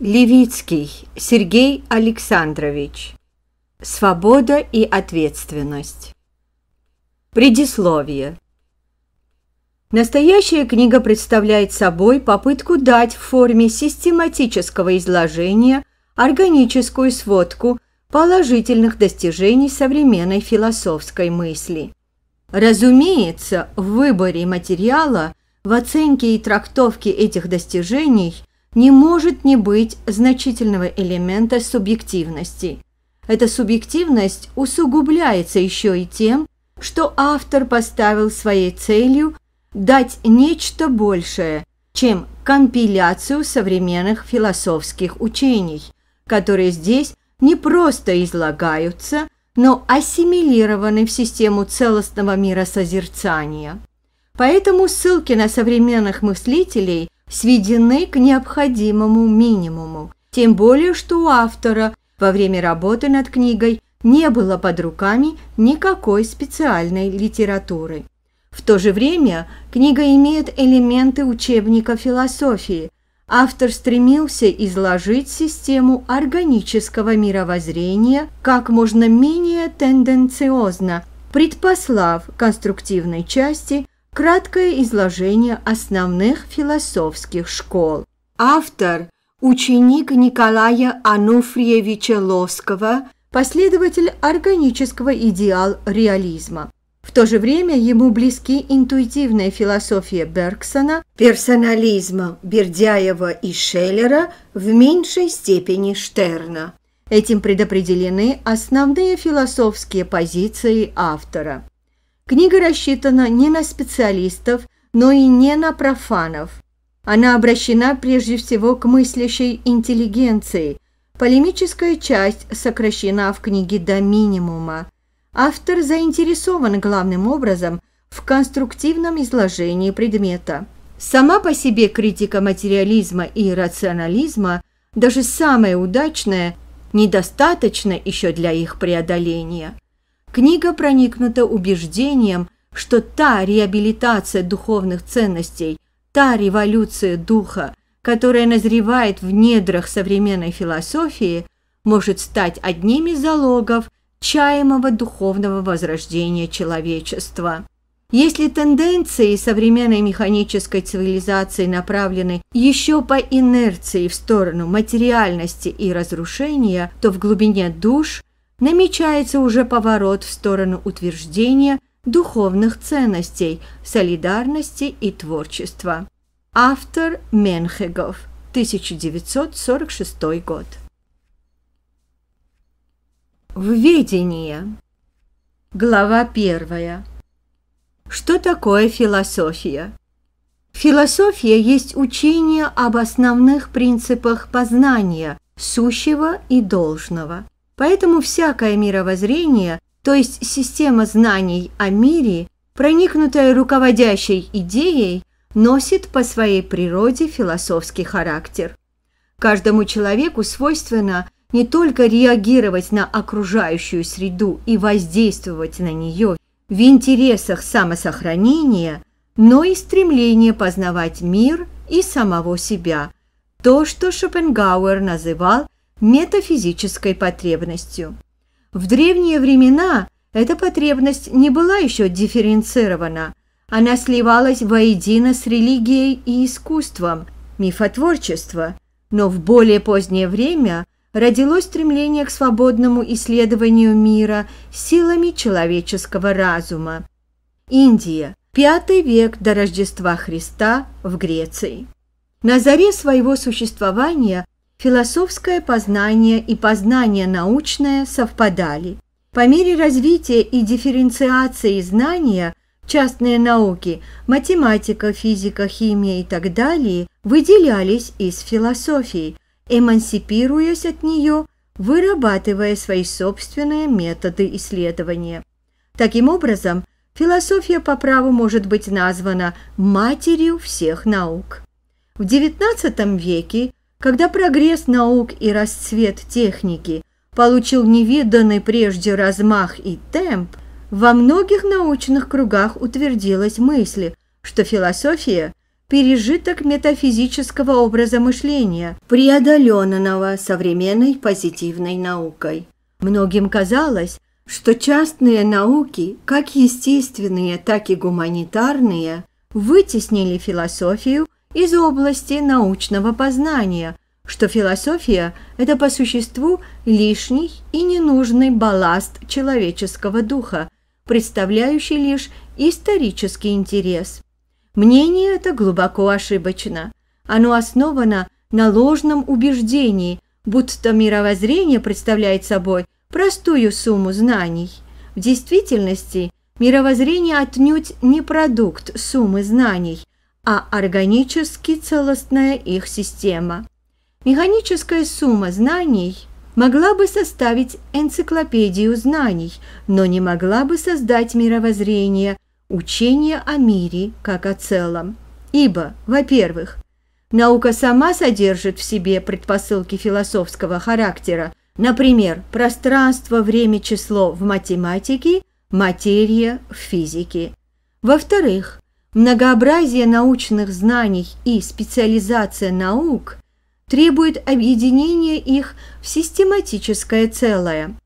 Левицкий Сергей Александрович. Свобода и ответственность. Предисловие. Настоящая книга представляет собой попытку дать в форме систематического изложения органическую сводку положительных достижений современной философской мысли. Разумеется, в выборе материала, в оценке и трактовке этих достижений – не может не быть значительного элемента субъективности. Эта субъективность усугубляется еще и тем, что автор поставил своей целью дать нечто большее, чем компиляцию современных философских учений, которые здесь не просто излагаются, но ассимилированы в систему целостного мира созерцания. Поэтому ссылки на современных мыслителей – сведены к необходимому минимуму, тем более что у автора во время работы над книгой не было под руками никакой специальной литературы. В то же время книга имеет элементы учебника философии. Автор стремился изложить систему органического мировоззрения как можно менее тенденциозно, предпослав конструктивной части Краткое изложение основных философских школ. Автор – ученик Николая Ануфриевича Лоскова, последователь органического идеал реализма. В то же время ему близки интуитивная философия Бергсона, персонализма Бердяева и Шеллера, в меньшей степени Штерна. Этим предопределены основные философские позиции автора. Книга рассчитана не на специалистов, но и не на профанов. Она обращена прежде всего к мыслящей интеллигенции. Полемическая часть сокращена в книге до минимума. Автор заинтересован главным образом в конструктивном изложении предмета. Сама по себе критика материализма и рационализма, даже самая удачная, недостаточна еще для их преодоления. Книга проникнута убеждением, что та реабилитация духовных ценностей, та революция духа, которая назревает в недрах современной философии, может стать одним из залогов чаемого духовного возрождения человечества. Если тенденции современной механической цивилизации направлены еще по инерции в сторону материальности и разрушения, то в глубине душ – намечается уже поворот в сторону утверждения духовных ценностей, солидарности и творчества. Автор Менхегов, 1946 год. Введение. Глава первая. Что такое философия? Философия есть учение об основных принципах познания сущего и должного – Поэтому всякое мировоззрение, то есть система знаний о мире, проникнутая руководящей идеей, носит по своей природе философский характер. Каждому человеку свойственно не только реагировать на окружающую среду и воздействовать на нее в интересах самосохранения, но и стремление познавать мир и самого себя, то, что Шопенгауэр называл метафизической потребностью. В древние времена эта потребность не была еще дифференцирована, она сливалась воедино с религией и искусством, мифотворчество, но в более позднее время родилось стремление к свободному исследованию мира силами человеческого разума. Индия, пятый век до Рождества Христа в Греции. На заре своего существования философское познание и познание научное совпадали. По мере развития и дифференциации знания частные науки, математика, физика, химия и так далее выделялись из философии, эмансипируясь от нее, вырабатывая свои собственные методы исследования. Таким образом, философия по праву может быть названа матерью всех наук. В XIX веке когда прогресс наук и расцвет техники получил невиданный прежде размах и темп, во многих научных кругах утвердилась мысль, что философия – пережиток метафизического образа мышления, преодоленного современной позитивной наукой. Многим казалось, что частные науки, как естественные, так и гуманитарные, вытеснили философию – из области научного познания, что философия – это по существу лишний и ненужный балласт человеческого духа, представляющий лишь исторический интерес. Мнение это глубоко ошибочно. Оно основано на ложном убеждении, будто мировоззрение представляет собой простую сумму знаний. В действительности мировоззрение отнюдь не продукт суммы знаний, а органически целостная их система. Механическая сумма знаний могла бы составить энциклопедию знаний, но не могла бы создать мировоззрение, учение о мире как о целом. Ибо, во-первых, наука сама содержит в себе предпосылки философского характера, например, пространство, время, число в математике, материя в физике. Во-вторых, Многообразие научных знаний и специализация наук требует объединения их в систематическое целое.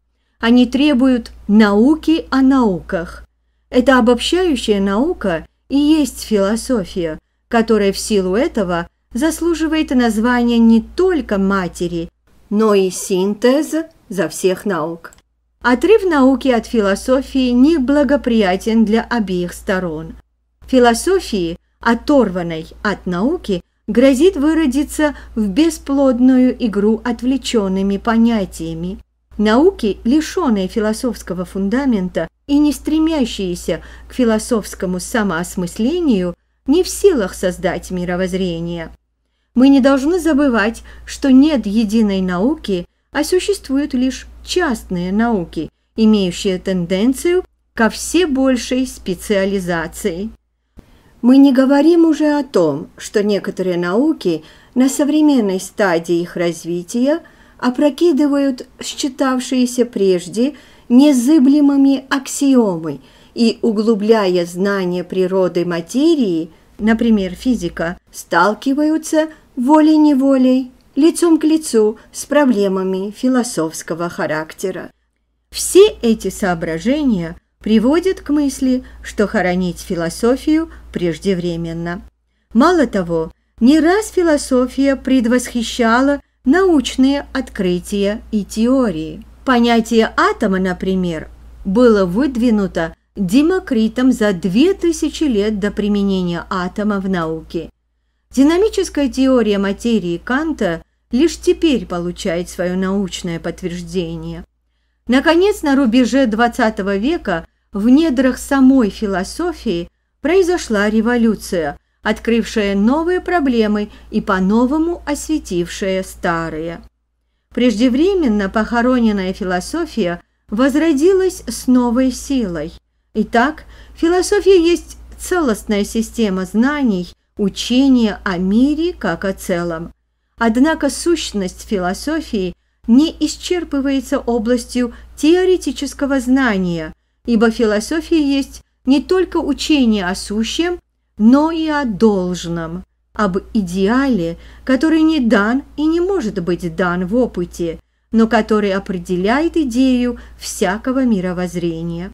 Они требуют науки о науках. Это обобщающая наука и есть философия, которая в силу этого заслуживает названия не только матери, но и синтеза за всех наук. Отрыв науки от философии неблагоприятен для обеих сторон. Философии, оторванной от науки, грозит выродиться в бесплодную игру отвлеченными понятиями. Науки, лишенные философского фундамента и не стремящиеся к философскому самоосмыслению, не в силах создать мировоззрение. Мы не должны забывать, что нет единой науки, а существуют лишь частные науки, имеющие тенденцию ко все большей специализации. Мы не говорим уже о том, что некоторые науки на современной стадии их развития опрокидывают считавшиеся прежде незыблемыми аксиомы и, углубляя знание природы материи, например, физика, сталкиваются волей-неволей, лицом к лицу с проблемами философского характера. Все эти соображения – приводит к мысли, что хоронить философию преждевременно. Мало того, не раз философия предвосхищала научные открытия и теории. Понятие атома, например, было выдвинуто Демокритом за 2000 лет до применения атома в науке. Динамическая теория материи Канта лишь теперь получает свое научное подтверждение. Наконец, на рубеже XX века в недрах самой философии произошла революция, открывшая новые проблемы и по-новому осветившая старые. Преждевременно похороненная философия возродилась с новой силой. Итак, философия есть целостная система знаний, учение о мире как о целом. Однако сущность философии не исчерпывается областью теоретического знания – ибо философия есть не только учение о сущем, но и о должном, об идеале, который не дан и не может быть дан в опыте, но который определяет идею всякого мировоззрения.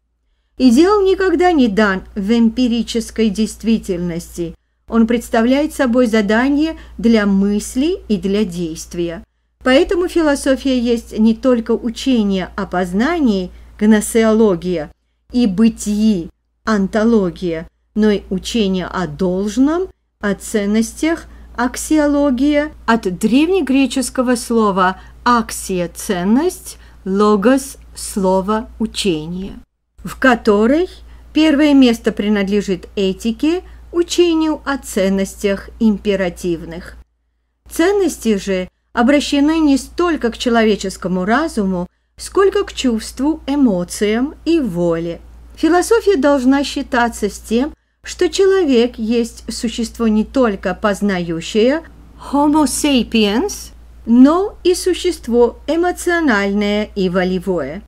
Идеал никогда не дан в эмпирической действительности. Он представляет собой задание для мысли и для действия. Поэтому философия есть не только учение о познании, гносеология – и бытии, антология, но и учение о должном, о ценностях, аксиология от древнегреческого слова «аксия» – ценность, «логос» – слово «учение», в которой первое место принадлежит этике, учению о ценностях императивных. Ценности же обращены не столько к человеческому разуму, сколько к чувству, эмоциям и воле. Философия должна считаться с тем, что человек есть существо не только познающее Homo sapiens, но и существо эмоциональное и волевое.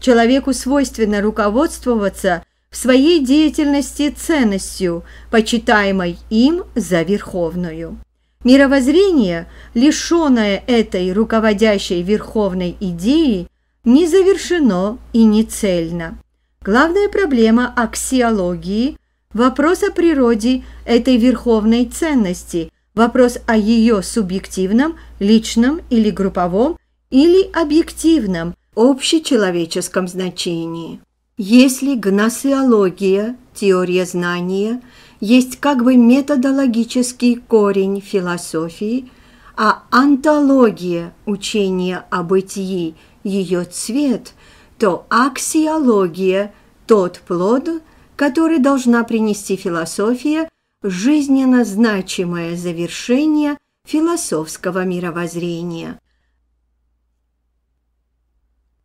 Человеку свойственно руководствоваться в своей деятельности ценностью, почитаемой им за верховную. Мировоззрение, лишенное этой руководящей верховной идеи, не завершено и не цельно. Главная проблема аксиологии – вопрос о природе этой верховной ценности, вопрос о ее субъективном, личном или групповом, или объективном, общечеловеческом значении. Если гносеология, теория знания, есть как бы методологический корень философии, а антология, учение о бытии – ее цвет, то аксиология – тот плод, который должна принести философия, жизненно значимое завершение философского мировоззрения.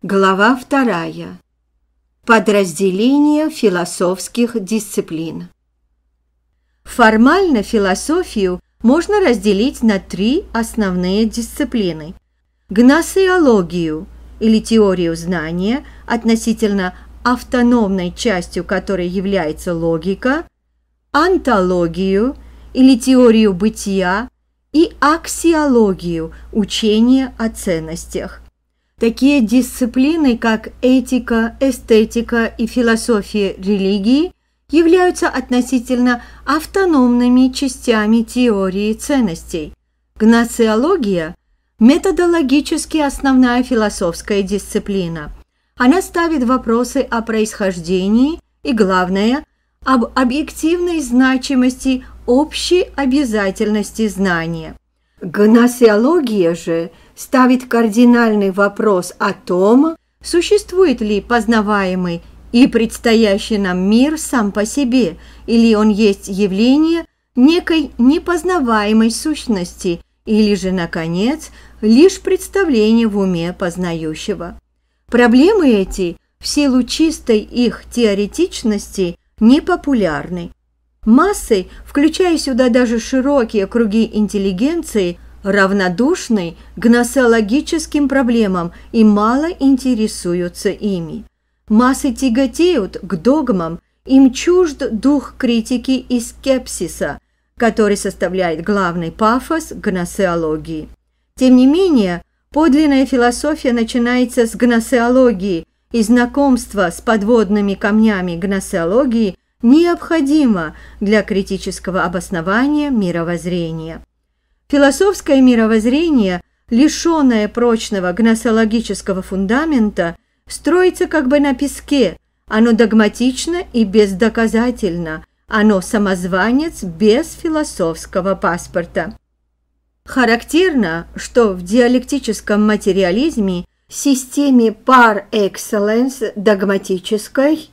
Глава вторая. Подразделение философских дисциплин. Формально философию можно разделить на три основные дисциплины. Гносеологию – или теорию знания, относительно автономной частью которой является логика, антологию или теорию бытия и аксиологию – учение о ценностях. Такие дисциплины, как этика, эстетика и философия религии, являются относительно автономными частями теории ценностей. Гносеология методологически основная философская дисциплина. Она ставит вопросы о происхождении и, главное, об объективной значимости общей обязательности знания. Гносеология же ставит кардинальный вопрос о том, существует ли познаваемый и предстоящий нам мир сам по себе, или он есть явление некой непознаваемой сущности, или же, наконец, лишь представление в уме познающего. Проблемы эти в силу чистой их теоретичности непопулярны. Массы, включая сюда даже широкие круги интеллигенции, равнодушны к гносеологическим проблемам и мало интересуются ими. Массы тяготеют к догмам, им чужд дух критики и скепсиса, который составляет главный пафос гносеологии. Тем не менее, подлинная философия начинается с гносеологии, и знакомство с подводными камнями гносеологии необходимо для критического обоснования мировоззрения. Философское мировоззрение, лишенное прочного гносеологического фундамента, строится как бы на песке, оно догматично и бездоказательно, оно самозванец без философского паспорта. Характерно, что в диалектическом материализме системе par excellence догматической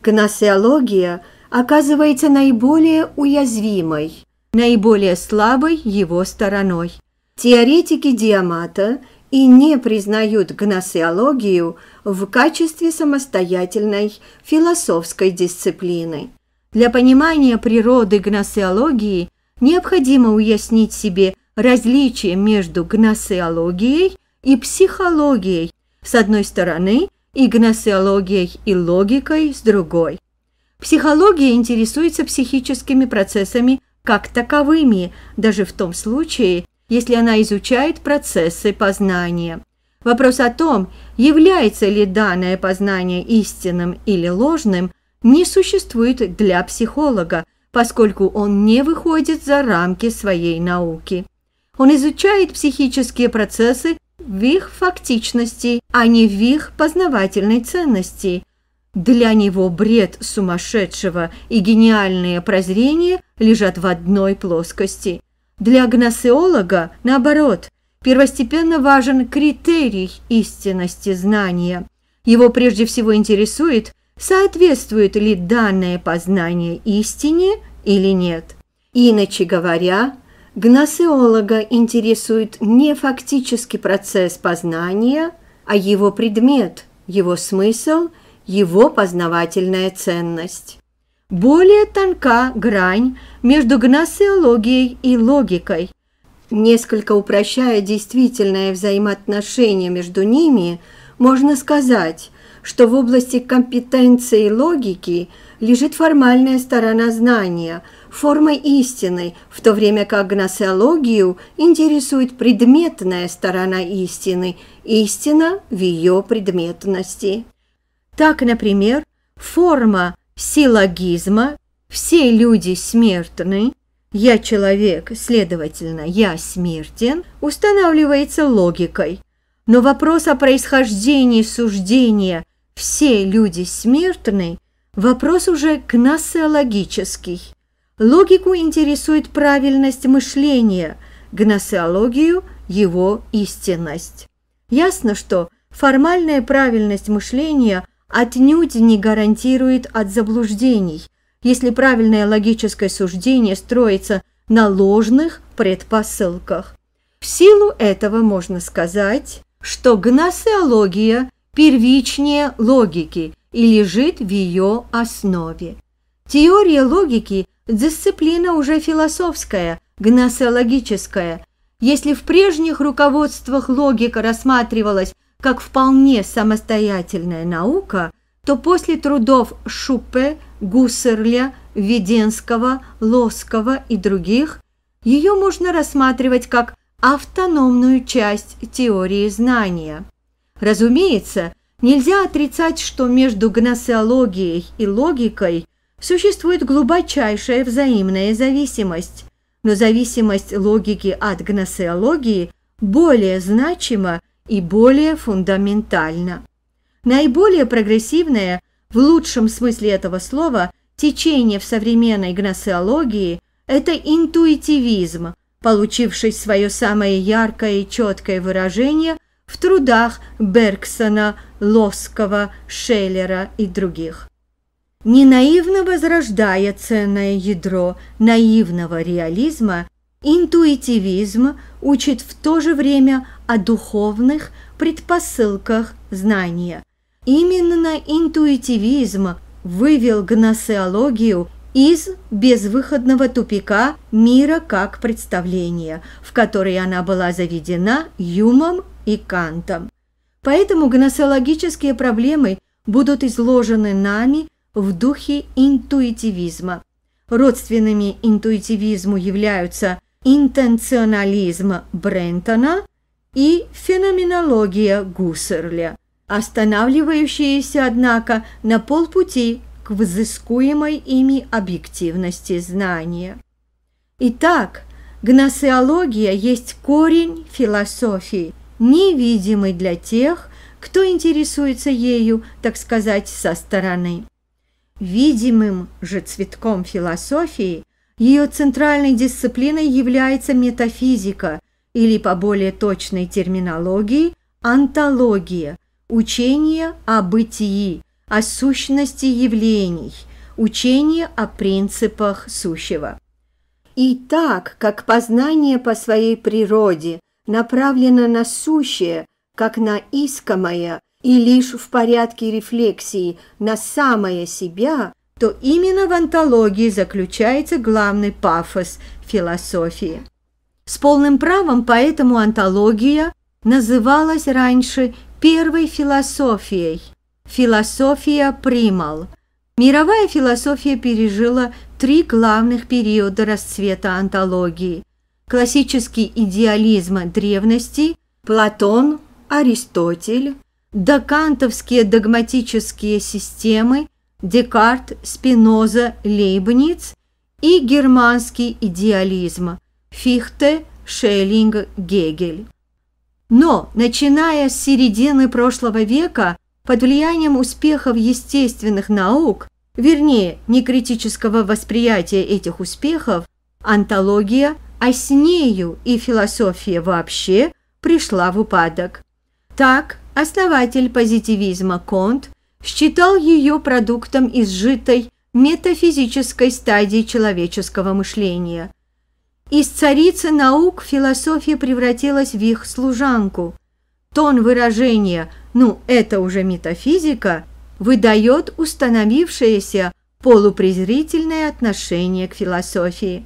гносеология оказывается наиболее уязвимой, наиболее слабой его стороной. Теоретики Диамата и не признают гносеологию в качестве самостоятельной философской дисциплины. Для понимания природы гносеологии необходимо уяснить себе различие между гносеологией и психологией с одной стороны и гносеологией и логикой с другой. Психология интересуется психическими процессами как таковыми, даже в том случае, если она изучает процессы познания. Вопрос о том, является ли данное познание истинным или ложным, не существует для психолога, поскольку он не выходит за рамки своей науки. Он изучает психические процессы в их фактичности, а не в их познавательной ценности. Для него бред сумасшедшего и гениальные прозрения лежат в одной плоскости. Для гносеолога, наоборот, первостепенно важен критерий истинности знания. Его прежде всего интересует, соответствует ли данное познание истине или нет. Иначе говоря, Гносеолога интересует не фактический процесс познания, а его предмет, его смысл, его познавательная ценность. Более тонка грань между гносеологией и логикой. Несколько упрощая действительное взаимоотношение между ними, можно сказать, что в области компетенции логики лежит формальная сторона знания – формой истины, в то время как гносеологию интересует предметная сторона истины, истина в ее предметности. Так, например, форма силогизма «все люди смертны», «я человек, следовательно, я смертен» устанавливается логикой. Но вопрос о происхождении суждения «все люди смертны» – вопрос уже гносеологический. Логику интересует правильность мышления, гносеологию – его истинность. Ясно, что формальная правильность мышления отнюдь не гарантирует от заблуждений, если правильное логическое суждение строится на ложных предпосылках. В силу этого можно сказать, что гносеология первичнее логики и лежит в ее основе. Теория логики Дисциплина уже философская, гносеологическая. Если в прежних руководствах логика рассматривалась как вполне самостоятельная наука, то после трудов Шупе, Гуссерля, Веденского, Лоскова и других ее можно рассматривать как автономную часть теории знания. Разумеется, нельзя отрицать, что между гносеологией и логикой Существует глубочайшая взаимная зависимость, но зависимость логики от гносеологии более значима и более фундаментальна. Наиболее прогрессивное, в лучшем смысле этого слова, течение в современной гносеологии – это интуитивизм, получивший свое самое яркое и четкое выражение в трудах Бергсона, Лоскова, Шеллера и других не наивно возрождая ценное ядро наивного реализма, интуитивизм учит в то же время о духовных предпосылках знания. Именно интуитивизм вывел гносеологию из безвыходного тупика мира как представления, в который она была заведена Юмом и Кантом. Поэтому гносеологические проблемы будут изложены нами в духе интуитивизма. Родственными интуитивизму являются интенционализм Брентона и феноменология Гуссерля, останавливающиеся, однако, на полпути к взыскуемой ими объективности знания. Итак, гносеология есть корень философии, невидимый для тех, кто интересуется ею, так сказать, со стороны. Видимым же цветком философии, ее центральной дисциплиной является метафизика или, по более точной терминологии, антология, учение о бытии, о сущности явлений, учение о принципах сущего. И так как познание по своей природе направлено на сущее, как на искомое – и лишь в порядке рефлексии на самое себя, то именно в антологии заключается главный пафос философии. С полным правом поэтому антология называлась раньше первой философией – философия примал. Мировая философия пережила три главных периода расцвета антологии – классический идеализм древности, Платон, Аристотель – докантовские догматические системы Декарт, Спиноза, Лейбниц и германский идеализм Фихте, Шеллинг, Гегель. Но, начиная с середины прошлого века, под влиянием успехов естественных наук, вернее, некритического восприятия этих успехов, антология, а с нею и философия вообще пришла в упадок. Так, Основатель позитивизма Конт считал ее продуктом изжитой метафизической стадии человеческого мышления. Из царицы наук философия превратилась в их служанку. Тон выражения «ну, это уже метафизика» выдает установившееся полупрезрительное отношение к философии.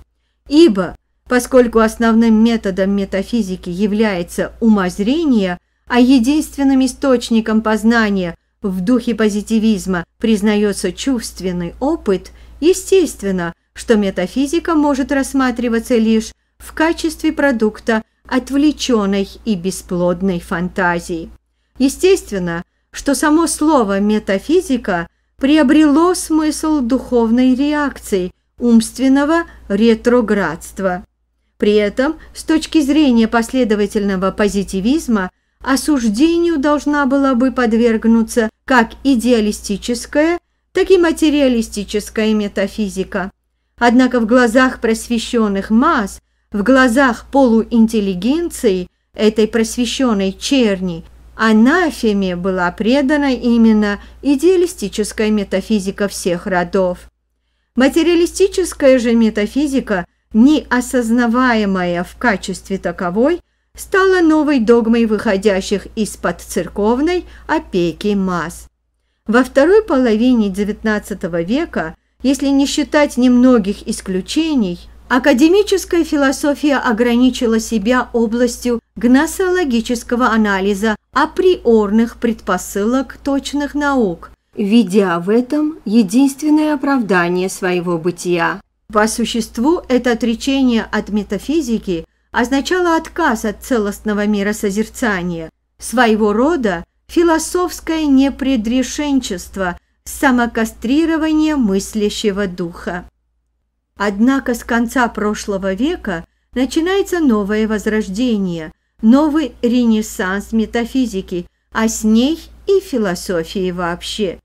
Ибо, поскольку основным методом метафизики является умозрение, а единственным источником познания в духе позитивизма признается чувственный опыт, естественно, что метафизика может рассматриваться лишь в качестве продукта отвлеченной и бесплодной фантазии. Естественно, что само слово «метафизика» приобрело смысл духовной реакции, умственного ретроградства. При этом, с точки зрения последовательного позитивизма – осуждению должна была бы подвергнуться как идеалистическая, так и материалистическая метафизика. Однако в глазах просвещенных масс, в глазах полуинтеллигенции, этой просвещенной черни, анафеме была предана именно идеалистическая метафизика всех родов. Материалистическая же метафизика, не осознаваемая в качестве таковой – стала новой догмой выходящих из-под церковной опеки масс. Во второй половине XIX века, если не считать немногих исключений, академическая философия ограничила себя областью гносологического анализа априорных предпосылок точных наук, видя в этом единственное оправдание своего бытия. По существу это отречение от метафизики – означало отказ от целостного мира созерцания, своего рода философское непредрешенчество, самокастрирование мыслящего духа. Однако с конца прошлого века начинается новое возрождение, новый ренессанс метафизики, а с ней и философии вообще.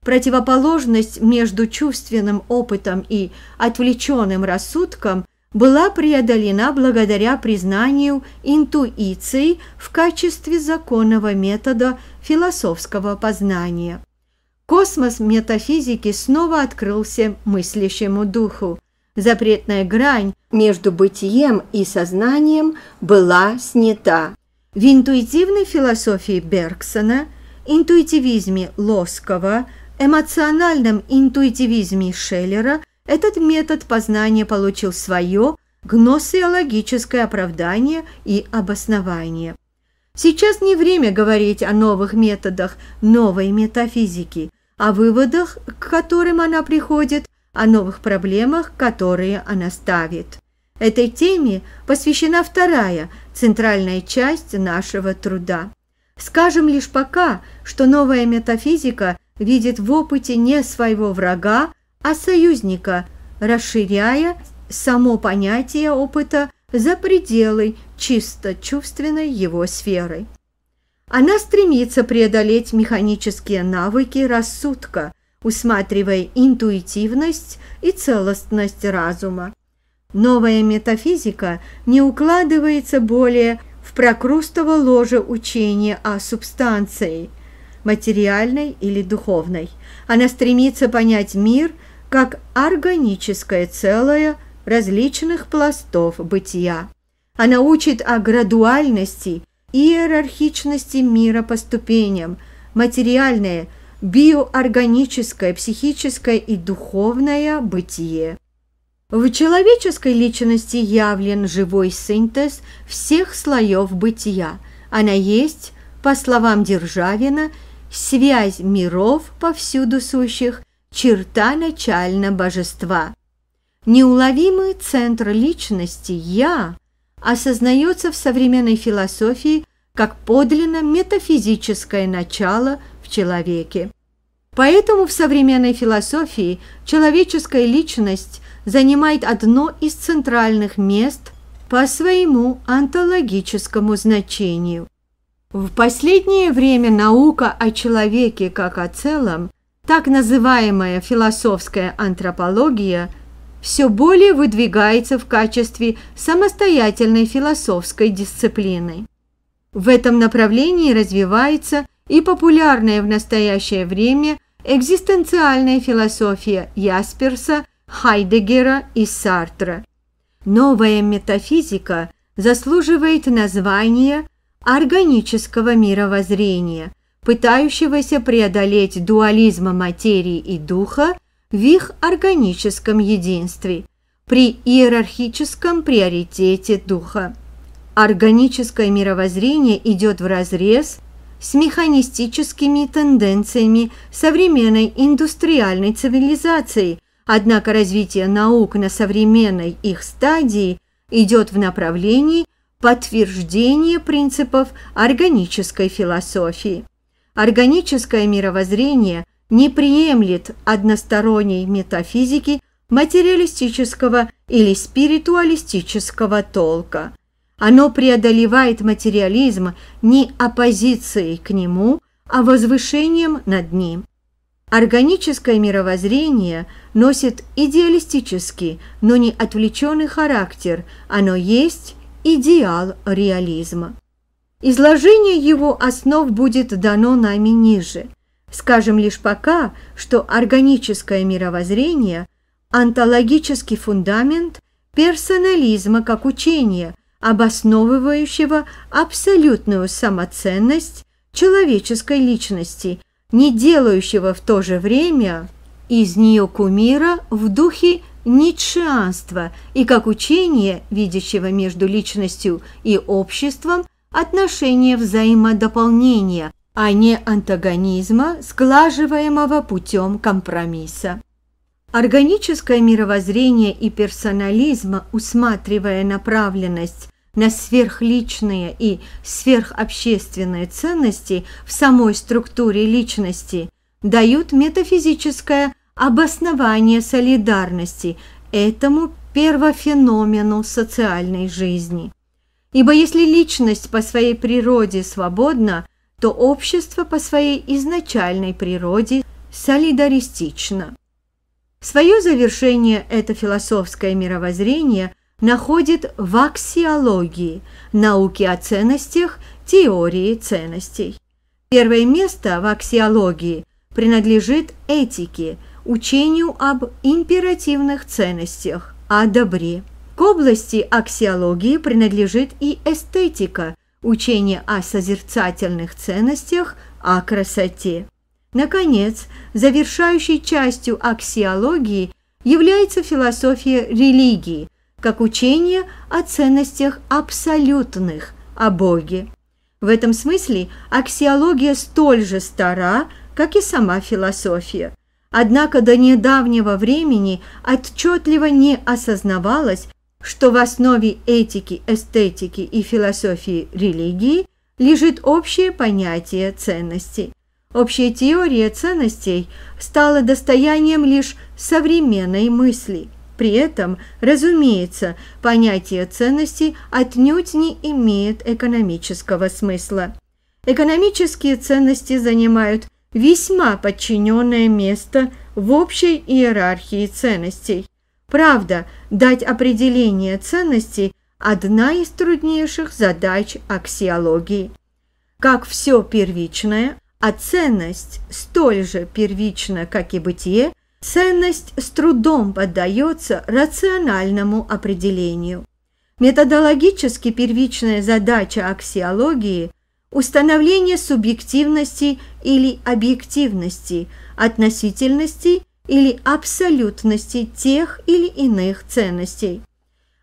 Противоположность между чувственным опытом и отвлеченным рассудком – была преодолена благодаря признанию интуиции в качестве законного метода философского познания. Космос метафизики снова открылся мыслящему духу. Запретная грань между бытием и сознанием была снята. В интуитивной философии Бергсона, интуитивизме Лоскова, эмоциональном интуитивизме Шеллера – этот метод познания получил свое гносеологическое оправдание и обоснование. Сейчас не время говорить о новых методах новой метафизики, о выводах, к которым она приходит, о новых проблемах, которые она ставит. Этой теме посвящена вторая, центральная часть нашего труда. Скажем лишь пока, что новая метафизика видит в опыте не своего врага, а союзника, расширяя само понятие опыта за пределы чисто чувственной его сферы. Она стремится преодолеть механические навыки рассудка, усматривая интуитивность и целостность разума. Новая метафизика не укладывается более в прокрустово ложе учения о субстанции, материальной или духовной. Она стремится понять мир – как органическое целое различных пластов бытия. Она учит о градуальности и иерархичности мира по ступеням, материальное, биоорганическое, психическое и духовное бытие. В человеческой личности явлен живой синтез всех слоев бытия. Она есть, по словам Державина, связь миров повсюду сущих – черта начальна божества. Неуловимый центр личности «я» осознается в современной философии как подлинно метафизическое начало в человеке. Поэтому в современной философии человеческая личность занимает одно из центральных мест по своему онтологическому значению. В последнее время наука о человеке как о целом так называемая философская антропология все более выдвигается в качестве самостоятельной философской дисциплины. В этом направлении развивается и популярная в настоящее время экзистенциальная философия Ясперса, Хайдегера и Сартра. Новая метафизика заслуживает названия органического мировоззрения – пытающегося преодолеть дуализма материи и духа в их органическом единстве при иерархическом приоритете духа. Органическое мировоззрение идет вразрез с механистическими тенденциями современной индустриальной цивилизации, однако развитие наук на современной их стадии идет в направлении подтверждения принципов органической философии. Органическое мировоззрение не приемлет односторонней метафизики материалистического или спиритуалистического толка. Оно преодолевает материализм не оппозицией к нему, а возвышением над ним. Органическое мировоззрение носит идеалистический, но не отвлеченный характер, оно есть идеал реализма. Изложение его основ будет дано нами ниже. Скажем лишь пока, что органическое мировоззрение – онтологический фундамент персонализма как учения, обосновывающего абсолютную самоценность человеческой личности, не делающего в то же время из нее кумира в духе ницшеанства и как учение, видящего между личностью и обществом отношение взаимодополнения, а не антагонизма, сглаживаемого путем компромисса. Органическое мировоззрение и персонализм, усматривая направленность на сверхличные и сверхобщественные ценности в самой структуре личности, дают метафизическое обоснование солидарности этому первофеномену социальной жизни. Ибо если личность по своей природе свободна, то общество по своей изначальной природе солидаристично. Свое завершение это философское мировоззрение находит в аксиологии, науке о ценностях, теории ценностей. Первое место в аксиологии принадлежит этике, учению об императивных ценностях, о добре. К области аксиологии принадлежит и эстетика, учение о созерцательных ценностях, о красоте. Наконец, завершающей частью аксиологии является философия религии, как учение о ценностях абсолютных, о Боге. В этом смысле аксиология столь же стара, как и сама философия. Однако до недавнего времени отчетливо не осознавалось, что в основе этики, эстетики и философии религии лежит общее понятие ценностей. Общая теория ценностей стала достоянием лишь современной мысли. При этом, разумеется, понятие ценностей отнюдь не имеет экономического смысла. Экономические ценности занимают весьма подчиненное место в общей иерархии ценностей. Правда, дать определение ценностей – одна из труднейших задач аксиологии. Как все первичное, а ценность столь же первична, как и бытие, ценность с трудом поддается рациональному определению. Методологически первичная задача аксиологии – установление субъективности или объективности, относительности – или абсолютности тех или иных ценностей.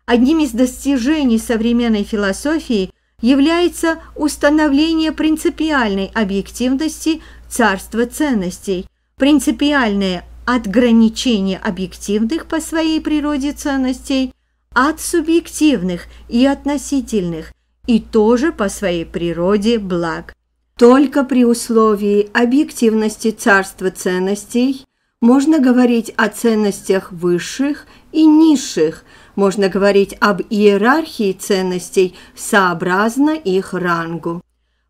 Одним из достижений современной философии является установление принципиальной объективности царства ценностей, принципиальное отграничение объективных по своей природе ценностей от субъективных и относительных, и тоже по своей природе благ. Только при условии объективности царства ценностей можно говорить о ценностях высших и низших, можно говорить об иерархии ценностей сообразно их рангу.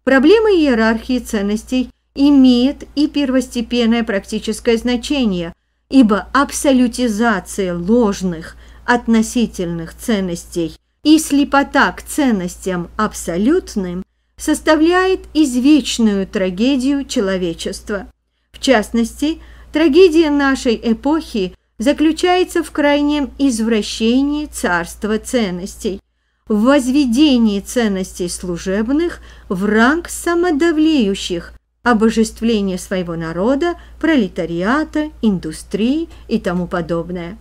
Проблема иерархии ценностей имеет и первостепенное практическое значение, ибо абсолютизация ложных относительных ценностей и слепота к ценностям абсолютным составляет извечную трагедию человечества. В частности, Трагедия нашей эпохи заключается в крайнем извращении царства ценностей, в возведении ценностей служебных в ранг самодавлеющих, обожествление своего народа, пролетариата, индустрии и тому подобное.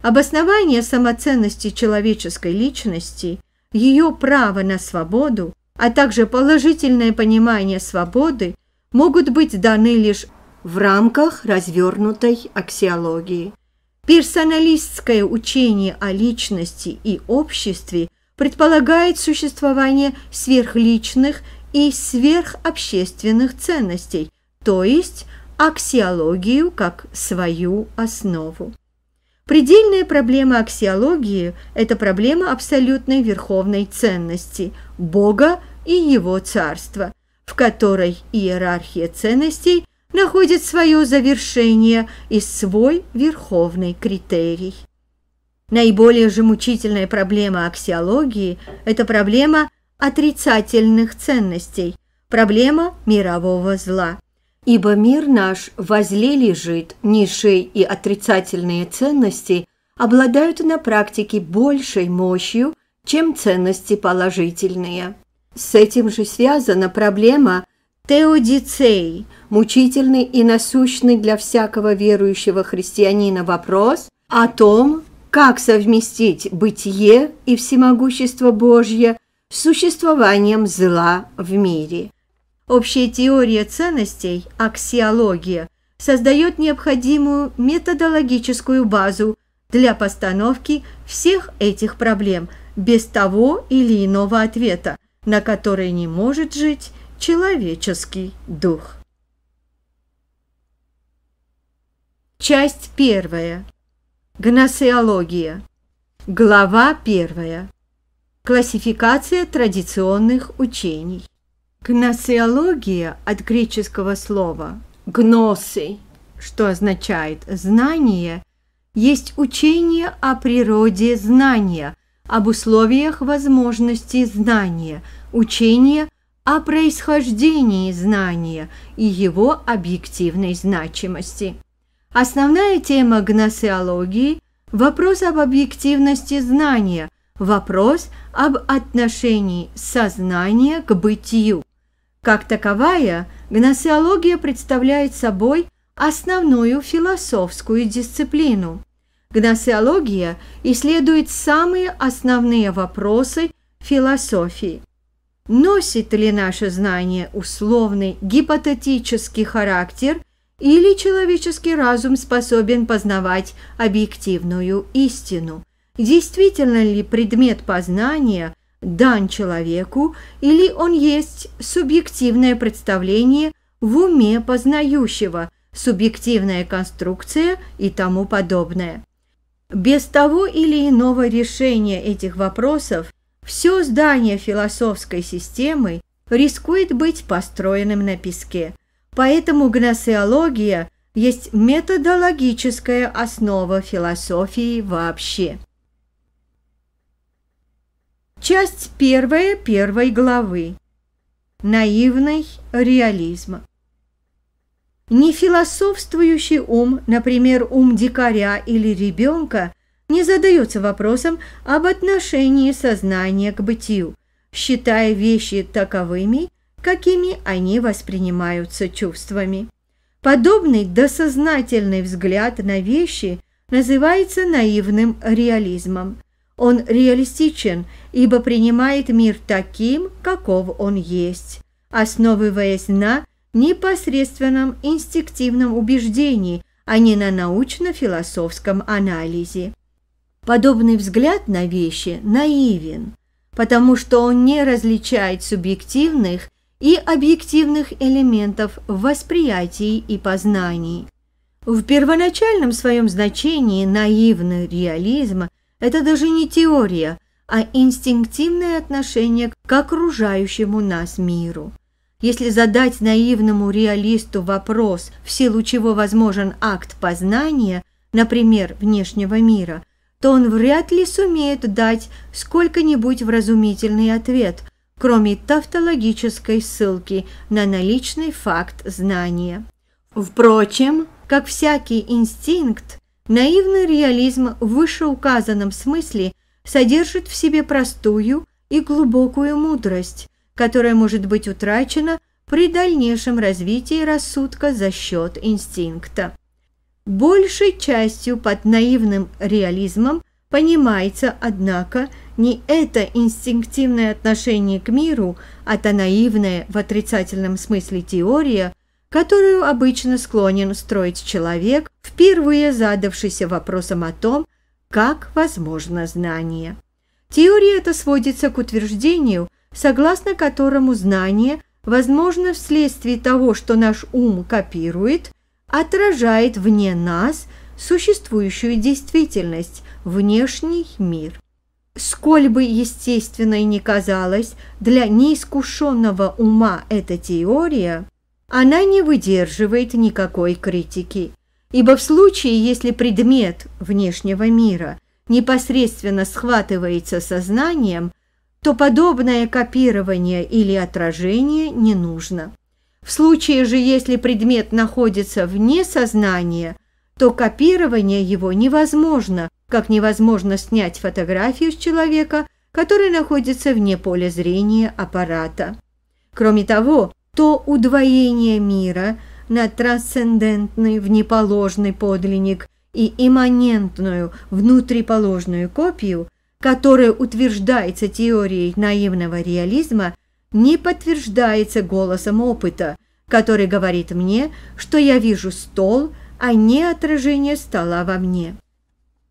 Обоснование самоценности человеческой личности, ее право на свободу, а также положительное понимание свободы могут быть даны лишь в рамках развернутой аксиологии. Персоналистское учение о личности и обществе предполагает существование сверхличных и сверхобщественных ценностей, то есть аксиологию как свою основу. Предельная проблема аксиологии – это проблема абсолютной верховной ценности – Бога и Его Царства, в которой иерархия ценностей – находит свое завершение и свой верховный критерий. Наиболее же мучительная проблема аксиологии – это проблема отрицательных ценностей, проблема мирового зла. Ибо мир наш возле лежит, низшие и отрицательные ценности обладают на практике большей мощью, чем ценности положительные. С этим же связана проблема – Теодицеи, мучительный и насущный для всякого верующего христианина вопрос о том, как совместить бытие и всемогущество Божье с существованием зла в мире. Общая теория ценностей, аксиология, создает необходимую методологическую базу для постановки всех этих проблем без того или иного ответа, на который не может жить человеческий дух. Часть первая. Гносеология. Глава первая. Классификация традиционных учений. Гносеология от греческого слова «гносей», что означает «знание», есть учение о природе знания, об условиях возможности знания, учение о происхождении знания и его объективной значимости. Основная тема гносеологии – вопрос об объективности знания, вопрос об отношении сознания к бытию. Как таковая, гносеология представляет собой основную философскую дисциплину. Гносеология исследует самые основные вопросы философии – Носит ли наше знание условный гипотетический характер или человеческий разум способен познавать объективную истину? Действительно ли предмет познания дан человеку или он есть субъективное представление в уме познающего, субъективная конструкция и тому подобное? Без того или иного решения этих вопросов все здание философской системы рискует быть построенным на песке, поэтому гносеология есть методологическая основа философии вообще. Часть первая первой главы. Наивный реализм. Нефилософствующий ум, например, ум дикаря или ребенка, не задается вопросом об отношении сознания к бытию, считая вещи таковыми, какими они воспринимаются чувствами. Подобный досознательный взгляд на вещи называется наивным реализмом. Он реалистичен, ибо принимает мир таким, каков он есть, основываясь на непосредственном инстинктивном убеждении, а не на научно-философском анализе. Подобный взгляд на вещи наивен, потому что он не различает субъективных и объективных элементов в восприятии и познании. В первоначальном своем значении наивный реализм – это даже не теория, а инстинктивное отношение к окружающему нас миру. Если задать наивному реалисту вопрос, в силу чего возможен акт познания, например, внешнего мира – то он вряд ли сумеет дать сколько-нибудь вразумительный ответ, кроме тавтологической ссылки на наличный факт знания. Впрочем, как всякий инстинкт, наивный реализм в вышеуказанном смысле содержит в себе простую и глубокую мудрость, которая может быть утрачена при дальнейшем развитии рассудка за счет инстинкта. Большей частью под наивным реализмом понимается, однако, не это инстинктивное отношение к миру, а та наивная в отрицательном смысле теория, которую обычно склонен строить человек, впервые задавшийся вопросом о том, как возможно знание. Теория эта сводится к утверждению, согласно которому знание возможно вследствие того, что наш ум копирует – отражает вне нас существующую действительность, внешний мир. Сколь бы естественной ни казалась для неискушенного ума эта теория, она не выдерживает никакой критики, ибо в случае, если предмет внешнего мира непосредственно схватывается сознанием, то подобное копирование или отражение не нужно. В случае же, если предмет находится вне сознания, то копирование его невозможно, как невозможно снять фотографию с человека, который находится вне поля зрения аппарата. Кроме того, то удвоение мира на трансцендентный внеположный подлинник и имманентную внутриположную копию, которая утверждается теорией наивного реализма – не подтверждается голосом опыта, который говорит мне, что я вижу стол, а не отражение стола во мне.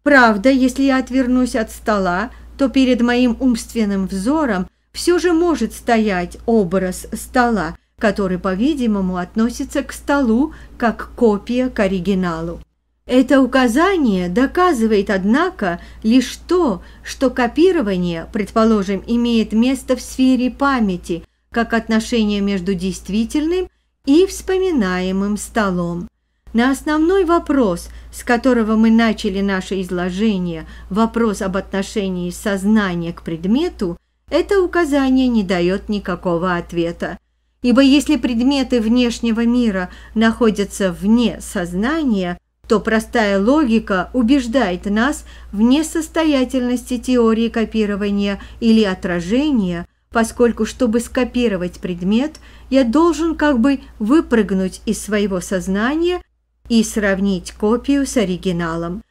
Правда, если я отвернусь от стола, то перед моим умственным взором все же может стоять образ стола, который, по-видимому, относится к столу как копия к оригиналу. Это указание доказывает, однако, лишь то, что копирование, предположим, имеет место в сфере памяти, как отношение между действительным и вспоминаемым столом. На основной вопрос, с которого мы начали наше изложение, вопрос об отношении сознания к предмету, это указание не дает никакого ответа. Ибо если предметы внешнего мира находятся вне сознания – то простая логика убеждает нас в несостоятельности теории копирования или отражения, поскольку, чтобы скопировать предмет, я должен как бы выпрыгнуть из своего сознания и сравнить копию с оригиналом.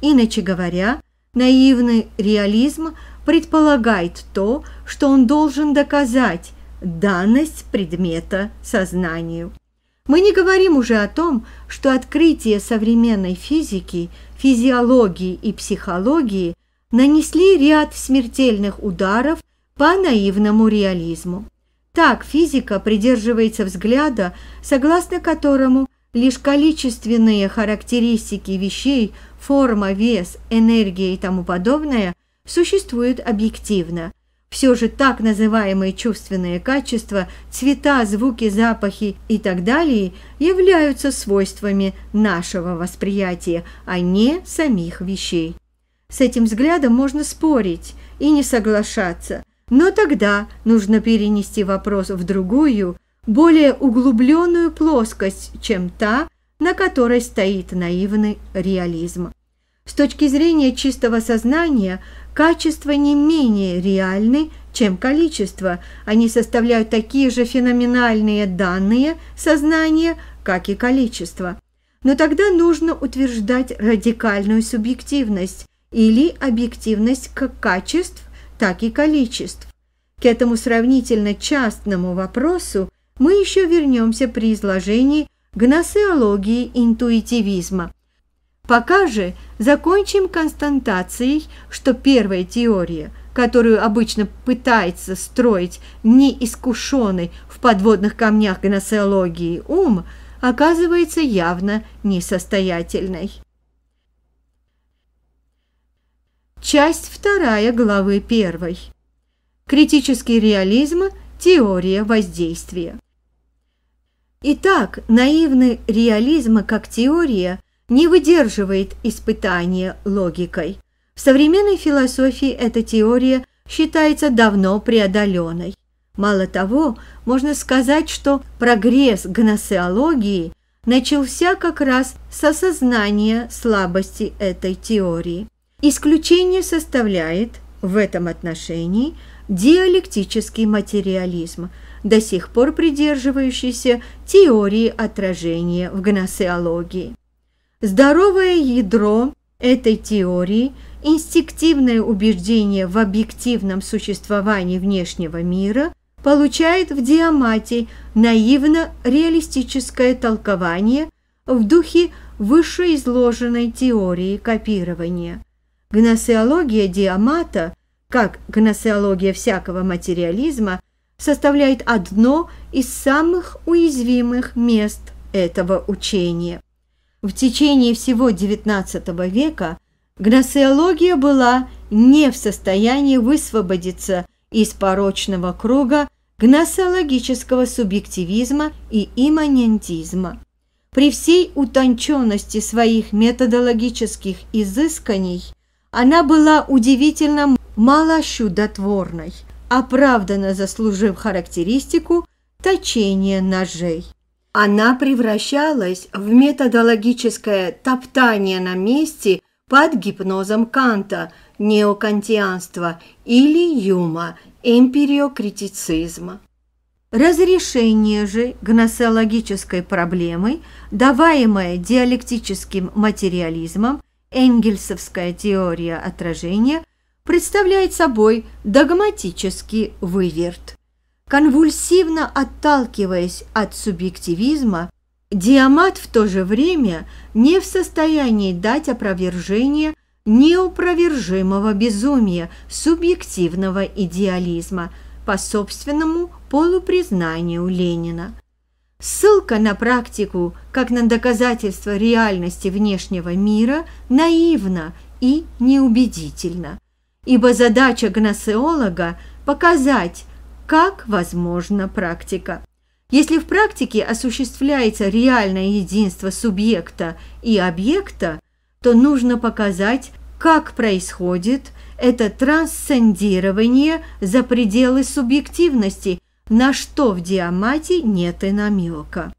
Иначе говоря, наивный реализм предполагает то, что он должен доказать данность предмета сознанию. Мы не говорим уже о том, что открытия современной физики, физиологии и психологии нанесли ряд смертельных ударов по наивному реализму. Так физика придерживается взгляда, согласно которому лишь количественные характеристики вещей, форма, вес, энергия и тому подобное существуют объективно – все же так называемые чувственные качества, цвета, звуки, запахи и так далее являются свойствами нашего восприятия, а не самих вещей. С этим взглядом можно спорить и не соглашаться, но тогда нужно перенести вопрос в другую, более углубленную плоскость, чем та, на которой стоит наивный реализм. С точки зрения чистого сознания – Качество не менее реальны, чем количество. Они составляют такие же феноменальные данные сознания, как и количество. Но тогда нужно утверждать радикальную субъективность или объективность как качеств, так и количеств. К этому сравнительно частному вопросу мы еще вернемся при изложении гносеологии интуитивизма – Пока же закончим констатацией, что первая теория, которую обычно пытается строить неискушенный в подводных камнях гносеологии ум, оказывается явно несостоятельной. Часть вторая главы первой. Критический реализм – теория воздействия. Итак, наивный реализм как теория – не выдерживает испытания логикой. В современной философии эта теория считается давно преодоленной. Мало того, можно сказать, что прогресс гносеологии начался как раз с осознания слабости этой теории. Исключение составляет в этом отношении диалектический материализм, до сих пор придерживающийся теории отражения в гносеологии. Здоровое ядро этой теории – инстинктивное убеждение в объективном существовании внешнего мира – получает в диамате наивно-реалистическое толкование в духе вышеизложенной теории копирования. Гносеология диамата, как гносеология всякого материализма, составляет одно из самых уязвимых мест этого учения. В течение всего XIX века гносеология была не в состоянии высвободиться из порочного круга гносеологического субъективизма и имманентизма. При всей утонченности своих методологических изысканий она была удивительно малощудотворной, оправданно заслужив характеристику точения ножей. Она превращалась в методологическое топтание на месте под гипнозом Канта, неокантианства или Юма, эмпириокритицизма. Разрешение же гносеологической проблемы, даваемое диалектическим материализмом, энгельсовская теория отражения, представляет собой догматический выверт. Конвульсивно отталкиваясь от субъективизма, Диамат в то же время не в состоянии дать опровержение неупровержимого безумия субъективного идеализма по собственному полупризнанию Ленина. Ссылка на практику как на доказательство реальности внешнего мира наивна и неубедительна, ибо задача гносеолога – показать, как возможна практика. Если в практике осуществляется реальное единство субъекта и объекта, то нужно показать, как происходит это трансцендирование за пределы субъективности, на что в диамате нет и намека.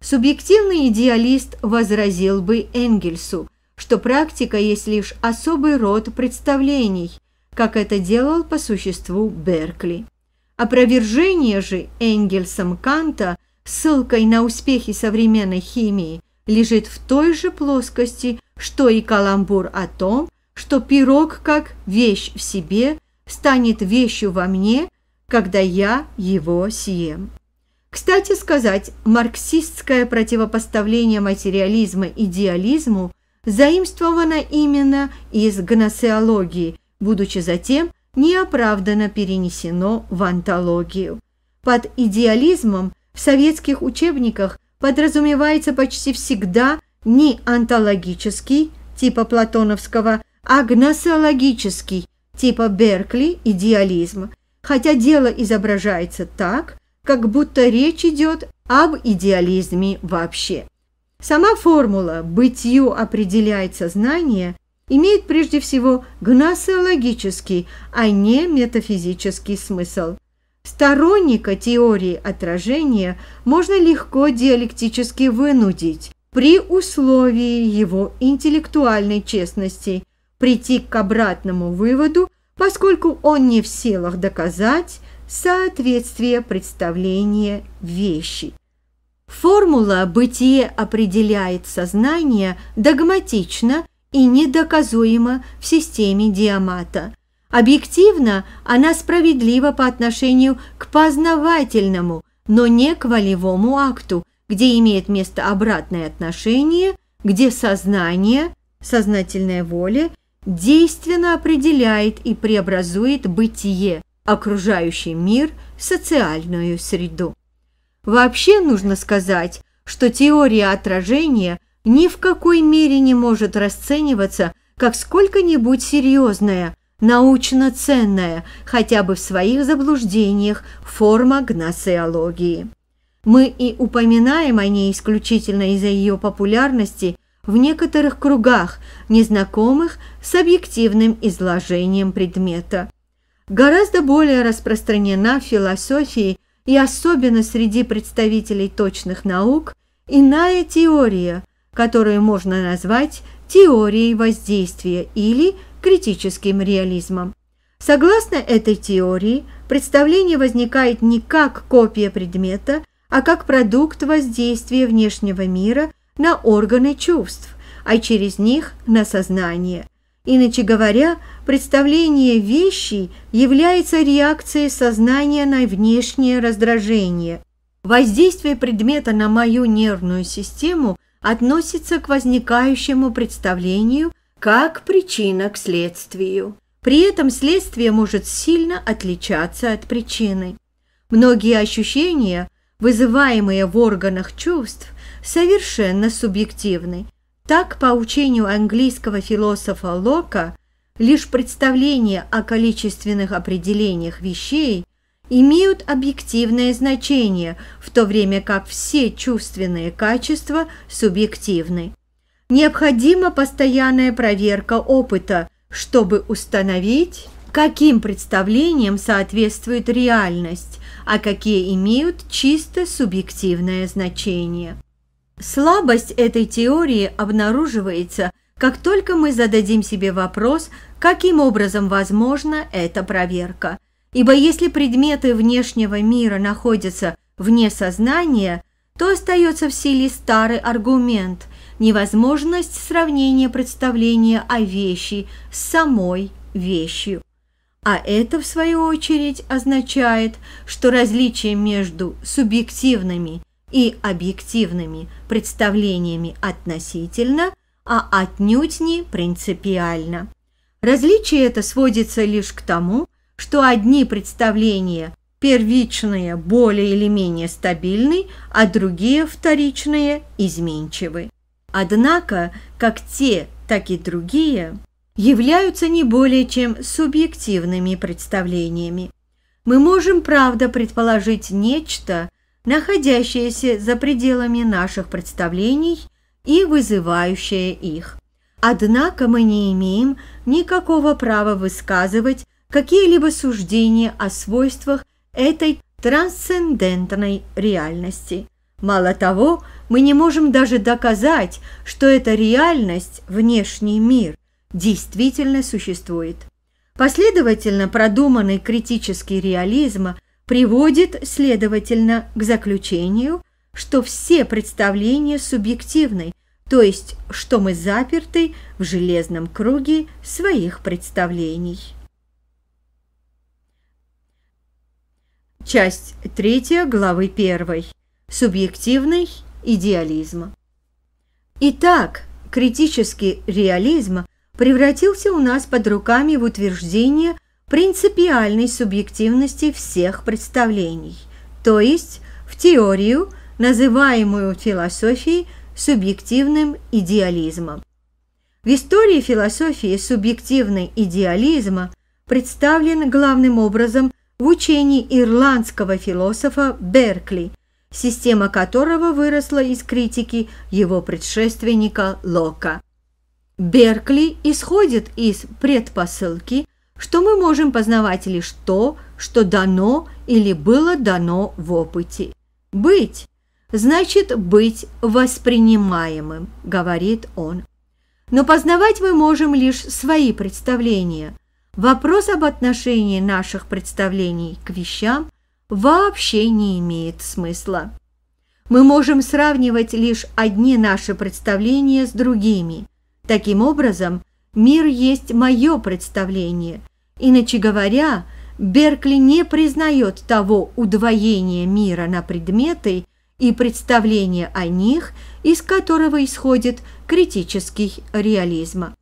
Субъективный идеалист возразил бы Энгельсу, что практика есть лишь особый род представлений, как это делал по существу Беркли. Опровержение же Энгельсом Канта ссылкой на успехи современной химии лежит в той же плоскости, что и каламбур о том, что пирог как вещь в себе станет вещью во мне, когда я его съем. Кстати сказать, марксистское противопоставление материализма идеализму заимствовано именно из гносеологии, будучи затем неоправданно перенесено в антологию. Под идеализмом в советских учебниках подразумевается почти всегда не антологический, типа платоновского, а гносеологический, типа Беркли, идеализм, хотя дело изображается так, как будто речь идет об идеализме вообще. Сама формула «бытию определяет сознание» имеет прежде всего гносеологический, а не метафизический смысл. Сторонника теории отражения можно легко диалектически вынудить, при условии его интеллектуальной честности, прийти к обратному выводу, поскольку он не в силах доказать соответствие представления вещи. Формула «бытие определяет сознание» догматично – и недоказуема в системе Диамата. Объективно она справедлива по отношению к познавательному, но не к волевому акту, где имеет место обратное отношение, где сознание, сознательная воля, действенно определяет и преобразует бытие, окружающий мир, социальную среду. Вообще нужно сказать, что теория отражения – ни в какой мере не может расцениваться как сколько-нибудь серьезная, научно ценная, хотя бы в своих заблуждениях, форма гносеологии. Мы и упоминаем о ней исключительно из-за ее популярности в некоторых кругах, незнакомых с объективным изложением предмета. Гораздо более распространена в философии и особенно среди представителей точных наук иная теория, которую можно назвать теорией воздействия или критическим реализмом. Согласно этой теории, представление возникает не как копия предмета, а как продукт воздействия внешнего мира на органы чувств, а через них на сознание. Иначе говоря, представление вещи является реакцией сознания на внешнее раздражение. Воздействие предмета на мою нервную систему относится к возникающему представлению как причина к следствию. При этом следствие может сильно отличаться от причины. Многие ощущения, вызываемые в органах чувств, совершенно субъективны. Так, по учению английского философа Лока, лишь представление о количественных определениях вещей имеют объективное значение, в то время как все чувственные качества субъективны. Необходима постоянная проверка опыта, чтобы установить, каким представлениям соответствует реальность, а какие имеют чисто субъективное значение. Слабость этой теории обнаруживается, как только мы зададим себе вопрос, каким образом возможна эта проверка – Ибо если предметы внешнего мира находятся вне сознания, то остается в силе старый аргумент – невозможность сравнения представления о вещи с самой вещью. А это, в свою очередь, означает, что различие между субъективными и объективными представлениями относительно, а отнюдь не принципиально. Различие это сводится лишь к тому, что одни представления первичные более или менее стабильны, а другие вторичные изменчивы. Однако, как те, так и другие являются не более чем субъективными представлениями. Мы можем, правда, предположить нечто, находящееся за пределами наших представлений и вызывающее их. Однако мы не имеем никакого права высказывать какие-либо суждения о свойствах этой трансцендентной реальности. Мало того, мы не можем даже доказать, что эта реальность, внешний мир, действительно существует. Последовательно продуманный критический реализм приводит, следовательно, к заключению, что все представления субъективны, то есть что мы заперты в железном круге своих представлений. Часть 3 главы 1. Субъективный идеализм. Итак, критический реализм превратился у нас под руками в утверждение принципиальной субъективности всех представлений, то есть в теорию, называемую философией субъективным идеализмом. В истории философии субъективный идеализм представлен главным образом в учении ирландского философа Беркли, система которого выросла из критики его предшественника Лока. Беркли исходит из предпосылки, что мы можем познавать лишь то, что дано или было дано в опыте. «Быть» значит быть воспринимаемым, говорит он. Но познавать мы можем лишь свои представления – Вопрос об отношении наших представлений к вещам вообще не имеет смысла. Мы можем сравнивать лишь одни наши представления с другими. Таким образом, мир есть мое представление. Иначе говоря, Беркли не признает того удвоения мира на предметы и представления о них, из которого исходит критический реализм.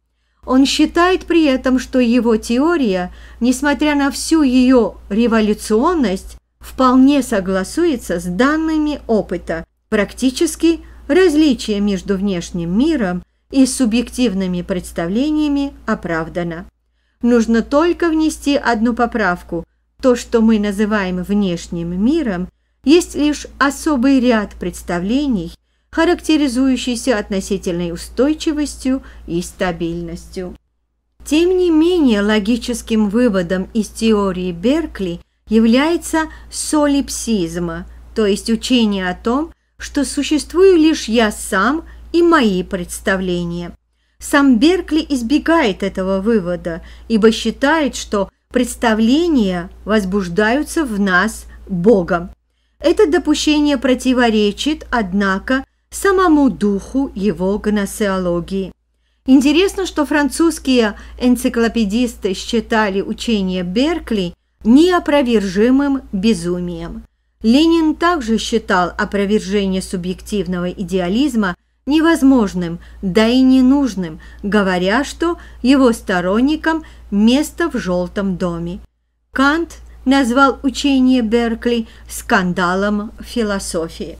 Он считает при этом, что его теория, несмотря на всю ее революционность, вполне согласуется с данными опыта. Практически различие между внешним миром и субъективными представлениями оправдано. Нужно только внести одну поправку. То, что мы называем внешним миром, есть лишь особый ряд представлений – характеризующийся относительной устойчивостью и стабильностью. Тем не менее, логическим выводом из теории Беркли является солипсизм, то есть учение о том, что существую лишь я сам и мои представления. Сам Беркли избегает этого вывода, ибо считает, что представления возбуждаются в нас Богом. Это допущение противоречит, однако, самому духу его гносеологии. Интересно, что французские энциклопедисты считали учение Беркли неопровержимым безумием. Ленин также считал опровержение субъективного идеализма невозможным, да и ненужным, говоря, что его сторонникам место в «желтом доме». Кант назвал учение Беркли скандалом философии.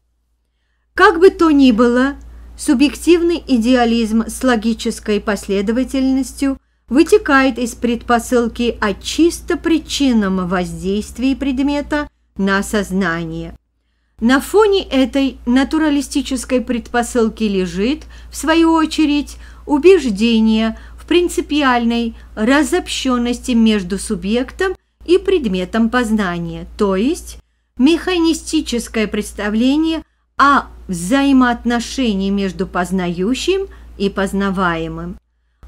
Как бы то ни было, субъективный идеализм с логической последовательностью вытекает из предпосылки о чисто причинном воздействии предмета на сознание. На фоне этой натуралистической предпосылки лежит, в свою очередь, убеждение в принципиальной разобщенности между субъектом и предметом познания, то есть механистическое представление о взаимоотношений между познающим и познаваемым.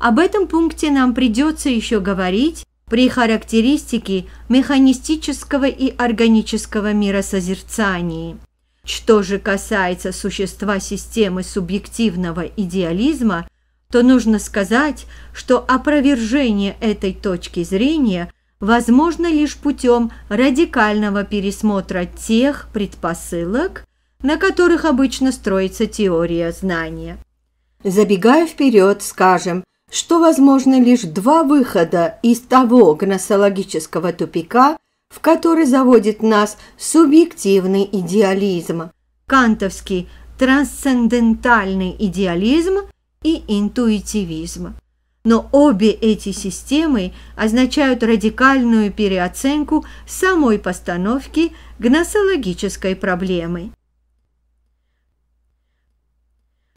Об этом пункте нам придется еще говорить при характеристике механистического и органического мира созерцания. Что же касается существа системы субъективного идеализма, то нужно сказать, что опровержение этой точки зрения возможно лишь путем радикального пересмотра тех предпосылок, на которых обычно строится теория знания. Забегая вперед, скажем, что возможны лишь два выхода из того гносологического тупика, в который заводит нас субъективный идеализм, кантовский трансцендентальный идеализм и интуитивизм. Но обе эти системы означают радикальную переоценку самой постановки гносологической проблемы.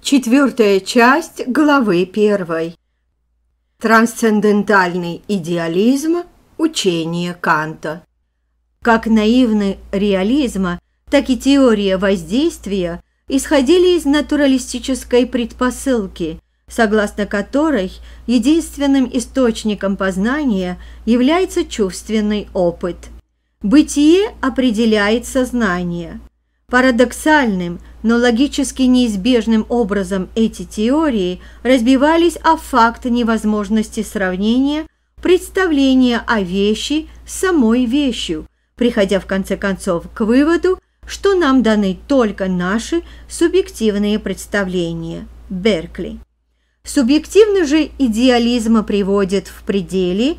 Четвертая часть главы первой. Трансцендентальный идеализм – учение Канта. Как наивный реализма, так и теория воздействия исходили из натуралистической предпосылки, согласно которой единственным источником познания является чувственный опыт. Бытие определяет сознание. Парадоксальным – но логически неизбежным образом эти теории разбивались о факт невозможности сравнения представления о вещи с самой вещью, приходя в конце концов к выводу, что нам даны только наши субъективные представления. Беркли. Субъективный же идеализм приводит в пределе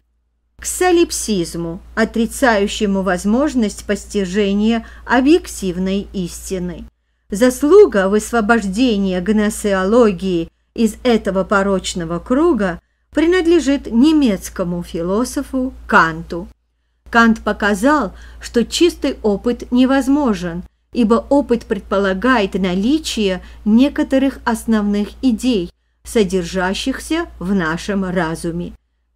к солипсизму, отрицающему возможность постижения объективной истины. Заслуга высвобождения гносеологии из этого порочного круга принадлежит немецкому философу Канту. Кант показал, что чистый опыт невозможен, ибо опыт предполагает наличие некоторых основных идей, содержащихся в нашем разуме.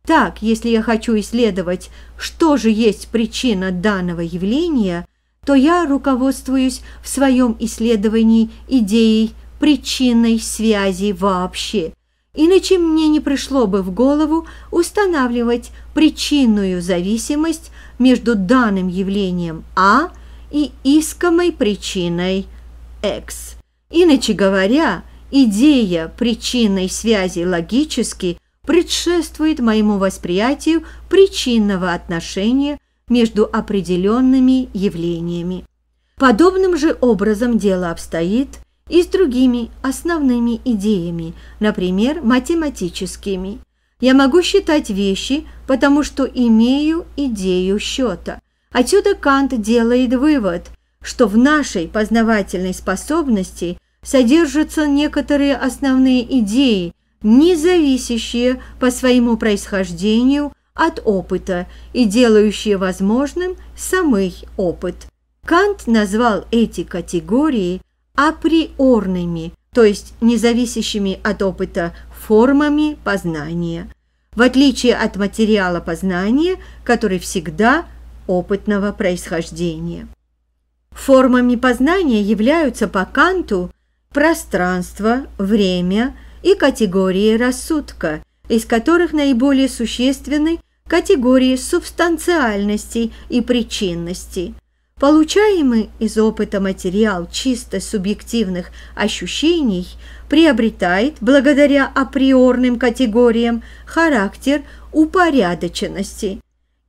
Так, если я хочу исследовать, что же есть причина данного явления – то я руководствуюсь в своем исследовании идеей причинной связи вообще. Иначе мне не пришло бы в голову устанавливать причинную зависимость между данным явлением А и искомой причиной X. Иначе говоря, идея причинной связи логически предшествует моему восприятию причинного отношения между определенными явлениями. Подобным же образом дело обстоит и с другими основными идеями, например, математическими. Я могу считать вещи, потому что имею идею счета. Отсюда Кант делает вывод, что в нашей познавательной способности содержатся некоторые основные идеи, не зависящие по своему происхождению от опыта и делающие возможным самый опыт. Кант назвал эти категории априорными, то есть независящими от опыта формами познания, в отличие от материала познания, который всегда опытного происхождения. Формами познания являются по Канту пространство, время и категории рассудка, из которых наиболее существенны категории субстанциальности и причинности. Получаемый из опыта материал чисто субъективных ощущений приобретает, благодаря априорным категориям, характер упорядоченности.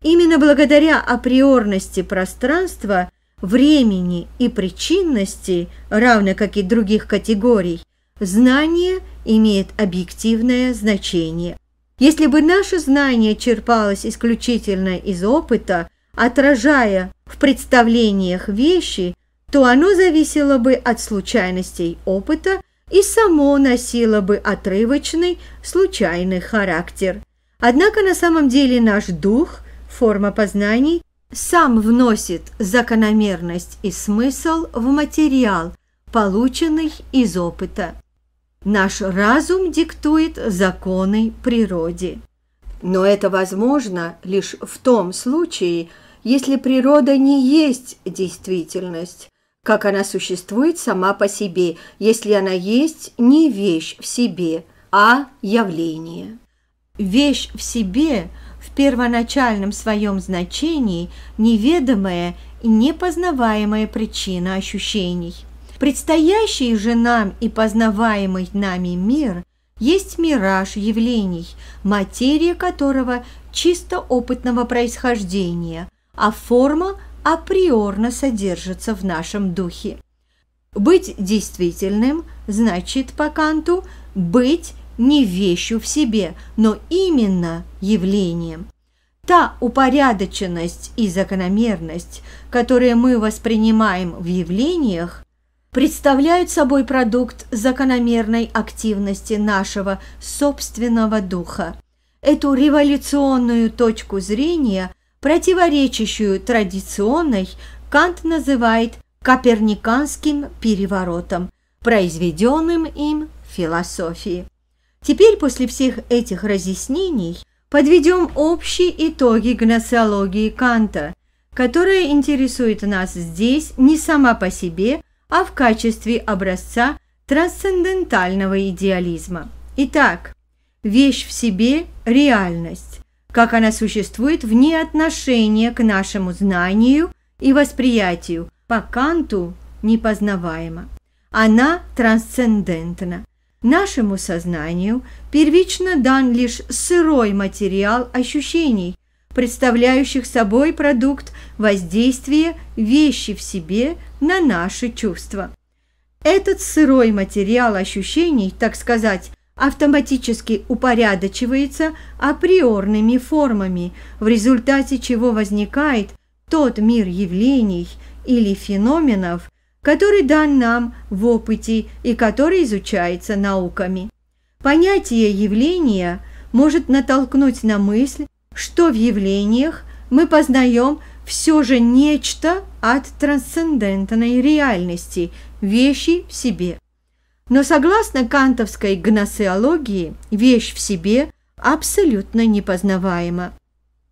Именно благодаря априорности пространства, времени и причинности, равно как и других категорий, знание имеет объективное значение – если бы наше знание черпалось исключительно из опыта, отражая в представлениях вещи, то оно зависело бы от случайностей опыта и само носило бы отрывочный, случайный характер. Однако на самом деле наш дух, форма познаний, сам вносит закономерность и смысл в материал, полученный из опыта. Наш разум диктует законы природе. Но это возможно лишь в том случае, если природа не есть действительность, как она существует сама по себе, если она есть не вещь в себе, а явление. Вещь в себе в первоначальном своем значении неведомая и непознаваемая причина ощущений – Предстоящий же нам и познаваемый нами мир есть мираж явлений, материя которого чисто опытного происхождения, а форма априорно содержится в нашем духе. Быть действительным значит по Канту быть не вещью в себе, но именно явлением. Та упорядоченность и закономерность, которые мы воспринимаем в явлениях, представляют собой продукт закономерной активности нашего собственного духа. Эту революционную точку зрения, противоречащую традиционной, Кант называет коперниканским переворотом, произведенным им в философии. Теперь после всех этих разъяснений подведем общие итоги гносеологии Канта, которая интересует нас здесь не сама по себе, а в качестве образца трансцендентального идеализма. Итак, вещь в себе – реальность, как она существует вне отношения к нашему знанию и восприятию, по Канту непознаваема. Она трансцендентна. Нашему сознанию первично дан лишь сырой материал ощущений – представляющих собой продукт воздействия вещи в себе на наши чувства. Этот сырой материал ощущений, так сказать, автоматически упорядочивается априорными формами, в результате чего возникает тот мир явлений или феноменов, который дан нам в опыте и который изучается науками. Понятие явления может натолкнуть на мысль что в явлениях мы познаем все же нечто от трансцендентной реальности, вещи в себе. Но согласно кантовской гносеологии, вещь в себе абсолютно непознаваема.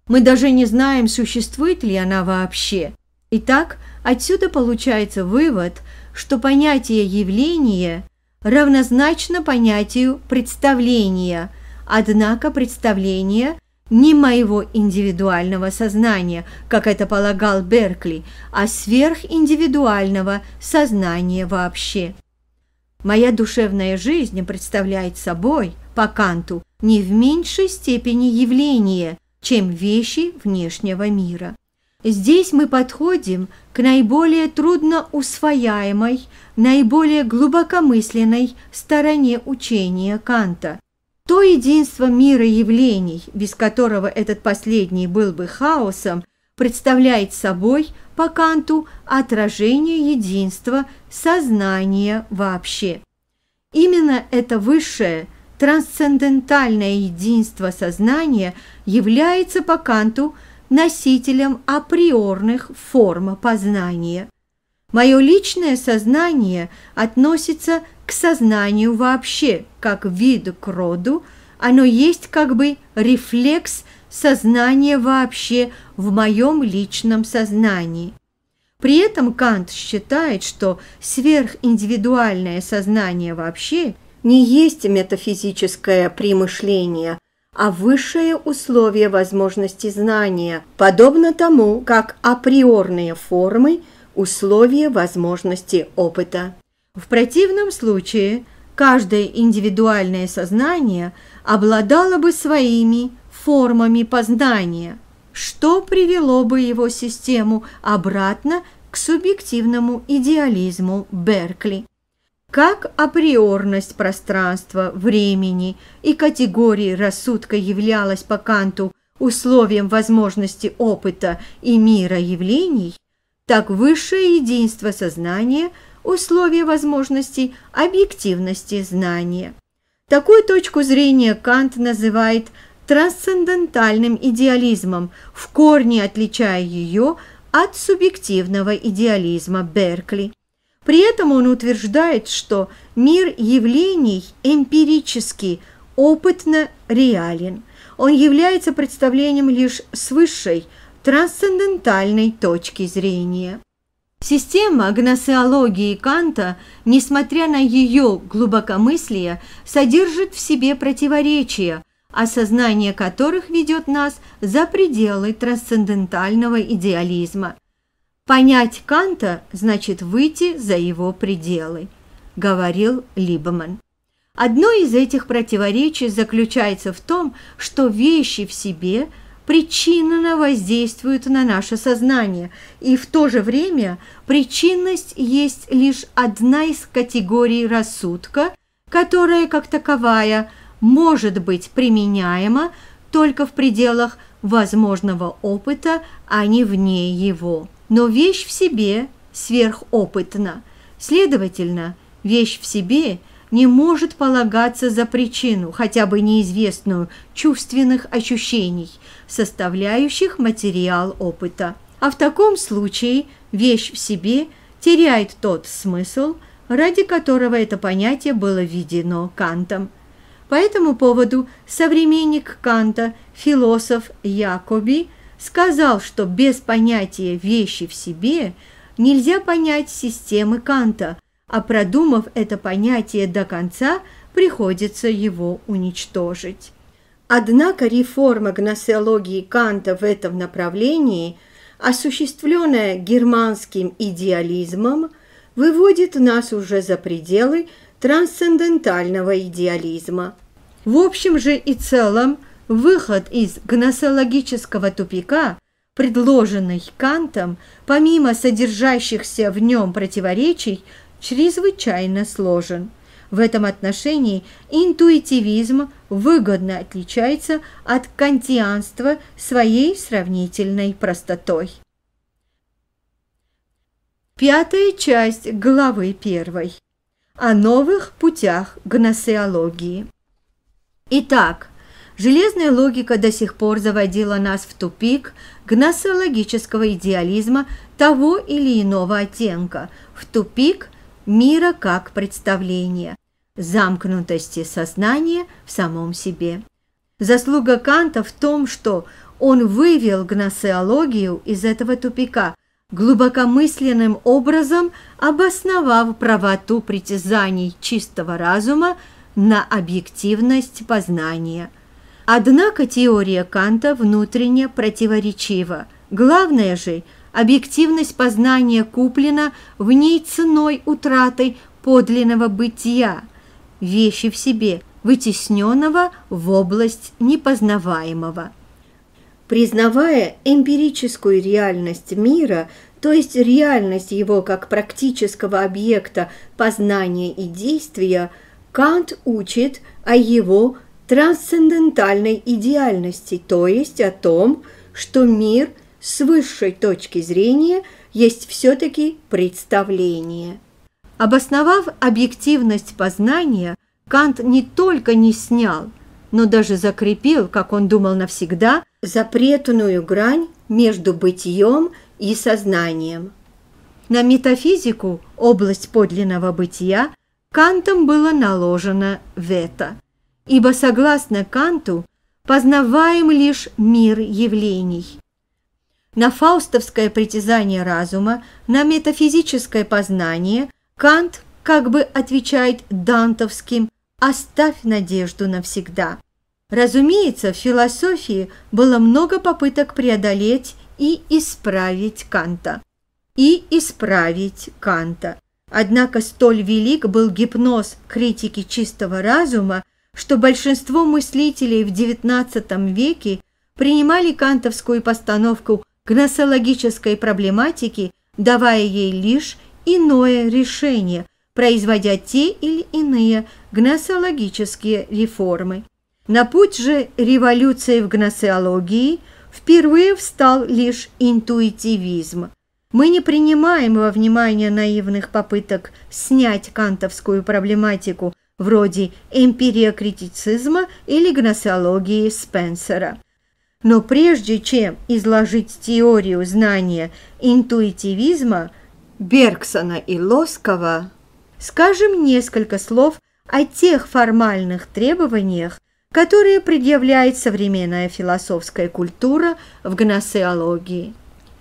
Мы даже не знаем, существует ли она вообще. Итак, отсюда получается вывод, что понятие явления равнозначно понятию представления, однако представление не моего индивидуального сознания, как это полагал Беркли, а сверхиндивидуального сознания вообще. Моя душевная жизнь представляет собой, по Канту, не в меньшей степени явление, чем вещи внешнего мира. Здесь мы подходим к наиболее трудно усвояемой, наиболее глубокомысленной стороне учения Канта, то единство мира явлений, без которого этот последний был бы хаосом, представляет собой, по Канту, отражение единства сознания вообще. Именно это высшее, трансцендентальное единство сознания является по Канту носителем априорных форм познания. Мое личное сознание относится к сознанию вообще, как виду к роду, оно есть как бы рефлекс сознания вообще в моем личном сознании. При этом Кант считает, что сверхиндивидуальное сознание вообще не есть метафизическое примышление, а высшее условие возможности знания, подобно тому, как априорные формы – условие возможности опыта. В противном случае каждое индивидуальное сознание обладало бы своими формами познания, что привело бы его систему обратно к субъективному идеализму Беркли. Как априорность пространства, времени и категории рассудка являлась по Канту условием возможности опыта и мира явлений, так высшее единство сознания – условия возможностей объективности знания. Такую точку зрения Кант называет трансцендентальным идеализмом, в корне отличая ее от субъективного идеализма Беркли. При этом он утверждает, что мир явлений эмпирически, опытно реален. Он является представлением лишь свысшей, трансцендентальной точки зрения. Система гносеологии Канта, несмотря на ее глубокомыслие, содержит в себе противоречия, осознание которых ведет нас за пределы трансцендентального идеализма. «Понять Канта значит выйти за его пределы», – говорил Либман. Одно из этих противоречий заключается в том, что вещи в себе – причинно воздействует на наше сознание, и в то же время причинность есть лишь одна из категорий рассудка, которая как таковая может быть применяема только в пределах возможного опыта, а не вне его. Но вещь в себе сверхопытна. Следовательно, вещь в себе не может полагаться за причину, хотя бы неизвестную, чувственных ощущений – составляющих материал опыта. А в таком случае вещь в себе теряет тот смысл, ради которого это понятие было введено Кантом. По этому поводу современник Канта, философ Якоби, сказал, что без понятия «вещи в себе» нельзя понять системы Канта, а продумав это понятие до конца, приходится его уничтожить. Однако реформа гносеологии Канта в этом направлении, осуществленная германским идеализмом, выводит нас уже за пределы трансцендентального идеализма. В общем же и целом, выход из гносеологического тупика, предложенный Кантом, помимо содержащихся в нем противоречий, чрезвычайно сложен – в этом отношении интуитивизм выгодно отличается от кантианства своей сравнительной простотой. Пятая часть главы первой. О новых путях гносеологии. Итак, железная логика до сих пор заводила нас в тупик гносеологического идеализма того или иного оттенка, в тупик мира как представления, замкнутости сознания в самом себе. Заслуга Канта в том, что он вывел гносеологию из этого тупика, глубокомысленным образом обосновав правоту притязаний чистого разума на объективность познания. Однако теория Канта внутренне противоречива. Главное же, объективность познания куплена в ней ценой утраты подлинного бытия – вещи в себе, вытесненного в область непознаваемого. Признавая эмпирическую реальность мира, то есть реальность его как практического объекта познания и действия, Кант учит о его трансцендентальной идеальности, то есть о том, что мир с высшей точки зрения есть все-таки представление – Обосновав объективность познания, Кант не только не снял, но даже закрепил, как он думал навсегда, запретную грань между бытием и сознанием. На метафизику, область подлинного бытия, Кантом было наложено вето, ибо, согласно Канту, познаваем лишь мир явлений. На фаустовское притязание разума, на метафизическое познание – Кант как бы отвечает дантовским «оставь надежду навсегда». Разумеется, в философии было много попыток преодолеть и исправить Канта. И исправить Канта. Однако столь велик был гипноз критики чистого разума, что большинство мыслителей в XIX веке принимали кантовскую постановку гносологической проблематики, давая ей лишь иное решение, производя те или иные гносеологические реформы. На путь же революции в гносеологии впервые встал лишь интуитивизм. Мы не принимаем во внимание наивных попыток снять кантовскую проблематику вроде эмпириокритицизма или гносеологии Спенсера. Но прежде чем изложить теорию знания интуитивизма – Бергсона и Лоскова, скажем несколько слов о тех формальных требованиях, которые предъявляет современная философская культура в гносеологии.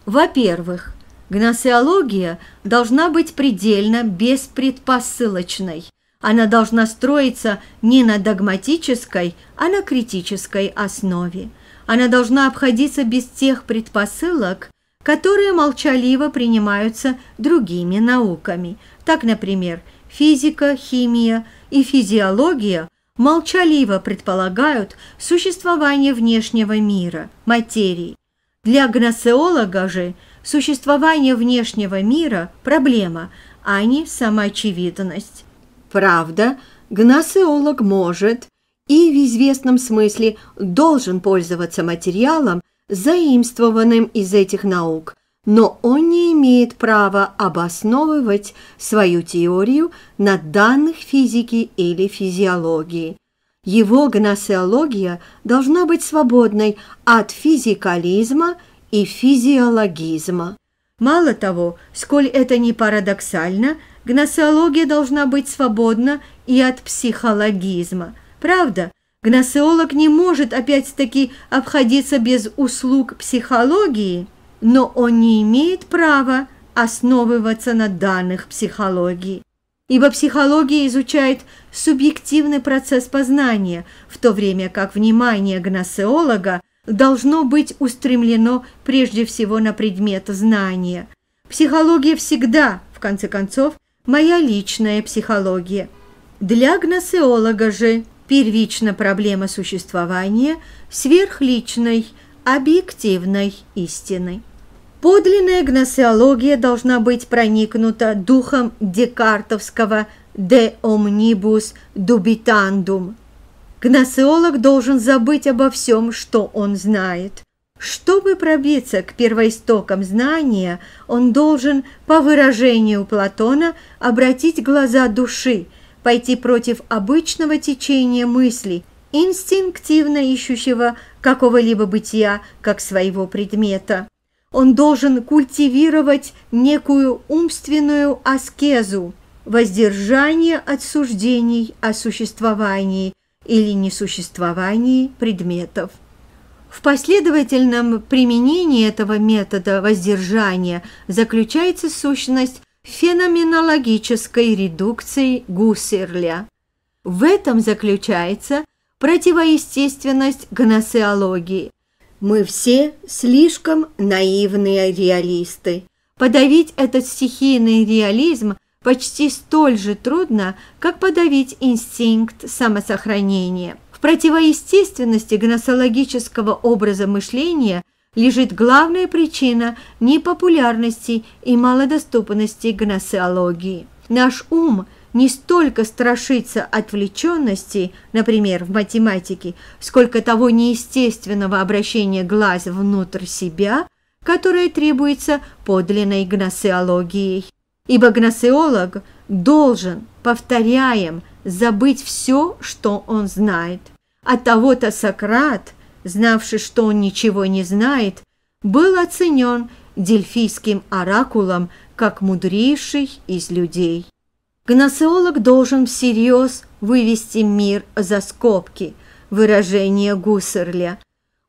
Во-первых, гносеология должна быть предельно беспредпосылочной. Она должна строиться не на догматической, а на критической основе. Она должна обходиться без тех предпосылок, которые молчаливо принимаются другими науками. Так, например, физика, химия и физиология молчаливо предполагают существование внешнего мира, материи. Для гносеолога же существование внешнего мира – проблема, а не самоочевидность. Правда, гносеолог может и в известном смысле должен пользоваться материалом – заимствованным из этих наук, но он не имеет права обосновывать свою теорию на данных физики или физиологии. Его гносеология должна быть свободной от физикализма и физиологизма. Мало того, сколь это не парадоксально, гносеология должна быть свободна и от психологизма. Правда – Гносеолог не может опять-таки обходиться без услуг психологии, но он не имеет права основываться на данных психологии. Ибо психология изучает субъективный процесс познания, в то время как внимание гносеолога должно быть устремлено прежде всего на предмет знания. Психология всегда, в конце концов, моя личная психология. Для гносеолога же Первична проблема существования сверхличной, объективной истины. Подлинная гносеология должна быть проникнута духом декартовского «de omnibus dubitandum». Гносеолог должен забыть обо всем, что он знает. Чтобы пробиться к первоистокам знания, он должен, по выражению Платона, обратить глаза души – пойти против обычного течения мыслей, инстинктивно ищущего какого-либо бытия как своего предмета. Он должен культивировать некую умственную аскезу, воздержание от суждений о существовании или несуществовании предметов. В последовательном применении этого метода воздержания заключается сущность феноменологической редукцией Гуссерля. В этом заключается противоестественность гносеологии. Мы все слишком наивные реалисты. Подавить этот стихийный реализм почти столь же трудно, как подавить инстинкт самосохранения. В противоестественности гносологического образа мышления лежит главная причина непопулярности и малодоступности гносеологии. Наш ум не столько страшится отвлеченности, например, в математике, сколько того неестественного обращения глаз внутрь себя, которое требуется подлинной гносеологией. Ибо гносеолог должен, повторяем, забыть все, что он знает. От того-то Сократ – знавший, что он ничего не знает, был оценен дельфийским оракулом как мудрейший из людей. Гносеолог должен всерьез вывести мир за скобки, выражение Гуссерля.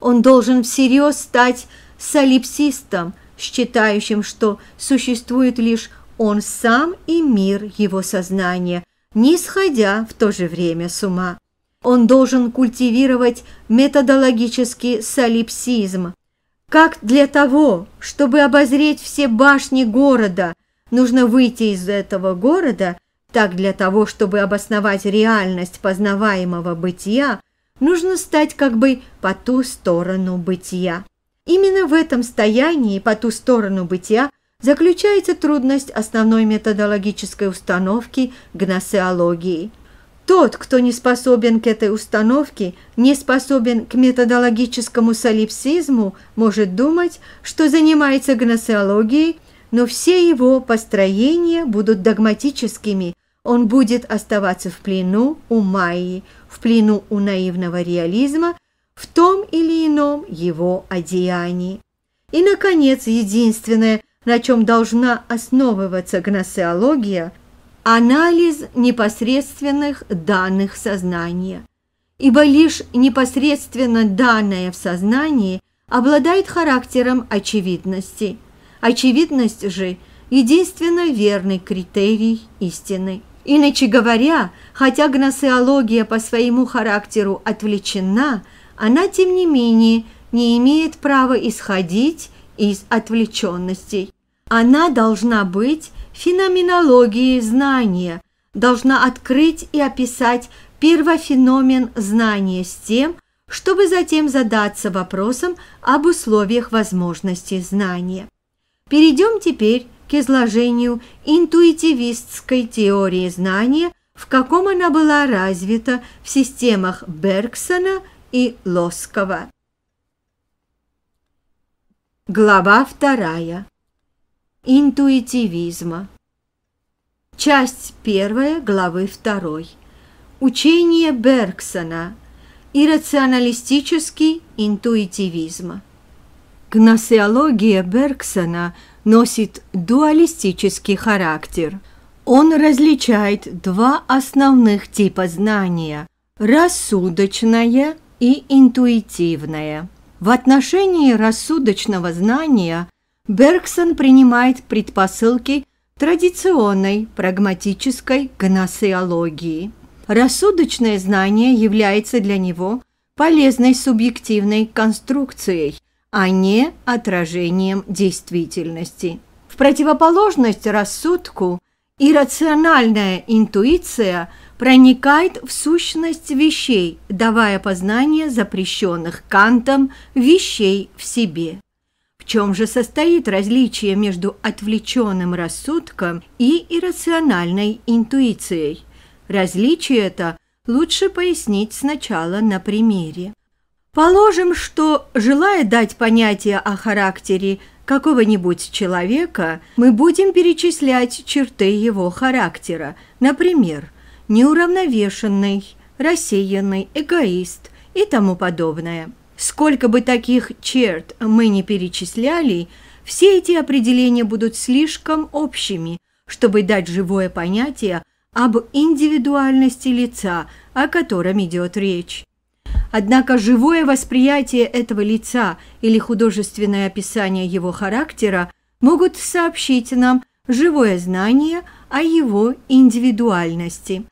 Он должен всерьез стать солипсистом, считающим, что существует лишь он сам и мир его сознания, не сходя в то же время с ума. Он должен культивировать методологический солипсизм. Как для того, чтобы обозреть все башни города, нужно выйти из этого города, так для того, чтобы обосновать реальность познаваемого бытия, нужно стать как бы по ту сторону бытия. Именно в этом стоянии по ту сторону бытия заключается трудность основной методологической установки гносеологии – тот, кто не способен к этой установке, не способен к методологическому солипсизму, может думать, что занимается гносеологией, но все его построения будут догматическими. Он будет оставаться в плену у Майи, в плену у наивного реализма, в том или ином его одеянии. И, наконец, единственное, на чем должна основываться гносеология – анализ непосредственных данных сознания, ибо лишь непосредственно данное в сознании обладает характером очевидности. Очевидность же – единственно верный критерий истины. Иначе говоря, хотя гносеология по своему характеру отвлечена, она, тем не менее, не имеет права исходить из отвлеченностей. Она должна быть феноменологии знания, должна открыть и описать первофеномен знания с тем, чтобы затем задаться вопросом об условиях возможности знания. Перейдем теперь к изложению интуитивистской теории знания, в каком она была развита в системах Бергсона и Лоскова. Глава вторая интуитивизма. Часть первая главы второй. Учение Бергсона. Иррационалистический интуитивизм. Гносеология Бергсона носит дуалистический характер. Он различает два основных типа знания – рассудочное и интуитивное. В отношении рассудочного знания Бергсон принимает предпосылки традиционной прагматической гносеологии. Рассудочное знание является для него полезной субъективной конструкцией, а не отражением действительности. В противоположность рассудку иррациональная интуиция проникает в сущность вещей, давая познание запрещенных Кантом вещей в себе. В чем же состоит различие между отвлеченным рассудком и иррациональной интуицией? Различие это лучше пояснить сначала на примере. Положим, что, желая дать понятие о характере какого-нибудь человека, мы будем перечислять черты его характера, например, неуравновешенный, рассеянный, эгоист и тому подобное – Сколько бы таких черт мы ни перечисляли, все эти определения будут слишком общими, чтобы дать живое понятие об индивидуальности лица, о котором идет речь. Однако живое восприятие этого лица или художественное описание его характера могут сообщить нам живое знание о его индивидуальности.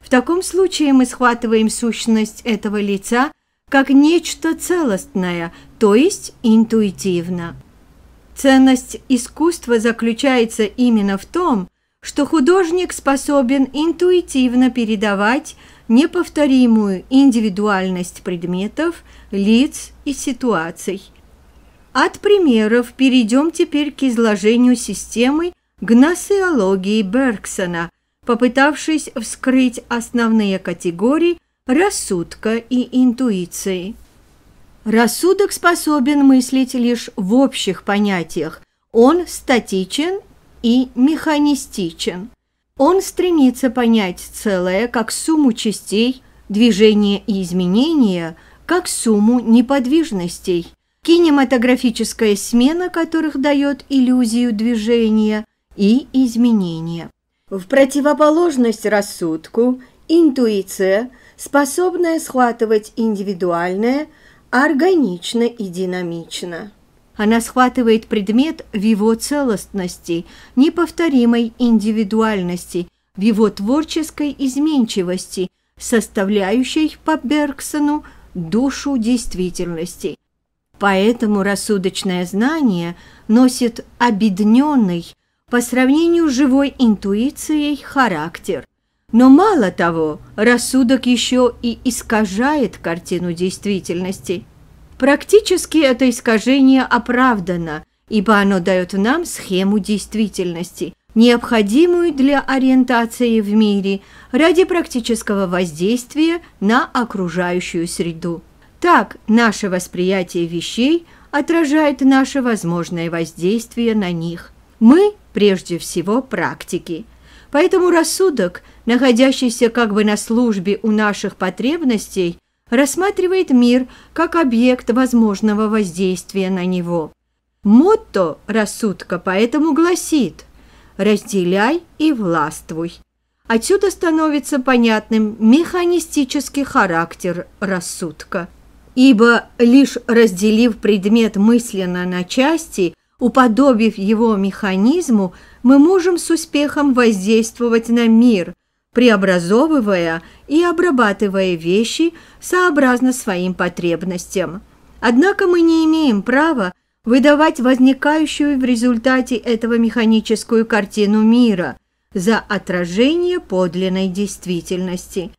В таком случае мы схватываем сущность этого лица – как нечто целостное, то есть интуитивно. Ценность искусства заключается именно в том, что художник способен интуитивно передавать неповторимую индивидуальность предметов, лиц и ситуаций. От примеров перейдем теперь к изложению системы гносеологии Бергсона, попытавшись вскрыть основные категории рассудка и интуиции. Рассудок способен мыслить лишь в общих понятиях. Он статичен и механистичен. Он стремится понять целое как сумму частей, движения и изменения, как сумму неподвижностей. Кинематографическая смена которых дает иллюзию движения и изменения. В противоположность рассудку интуиция – способная схватывать индивидуальное, органично и динамично. Она схватывает предмет в его целостности, неповторимой индивидуальности, в его творческой изменчивости, составляющей по Бергсону душу действительности. Поэтому рассудочное знание носит обедненный по сравнению с живой интуицией характер – но мало того, рассудок еще и искажает картину действительности. Практически это искажение оправдано, ибо оно дает нам схему действительности, необходимую для ориентации в мире ради практического воздействия на окружающую среду. Так наше восприятие вещей отражает наше возможное воздействие на них. Мы, прежде всего, практики. Поэтому рассудок – находящийся как бы на службе у наших потребностей, рассматривает мир как объект возможного воздействия на него. Мотто рассудка поэтому гласит «разделяй и властвуй». Отсюда становится понятным механистический характер рассудка. Ибо лишь разделив предмет мысленно на части, уподобив его механизму, мы можем с успехом воздействовать на мир – преобразовывая и обрабатывая вещи сообразно своим потребностям. Однако мы не имеем права выдавать возникающую в результате этого механическую картину мира за отражение подлинной действительности.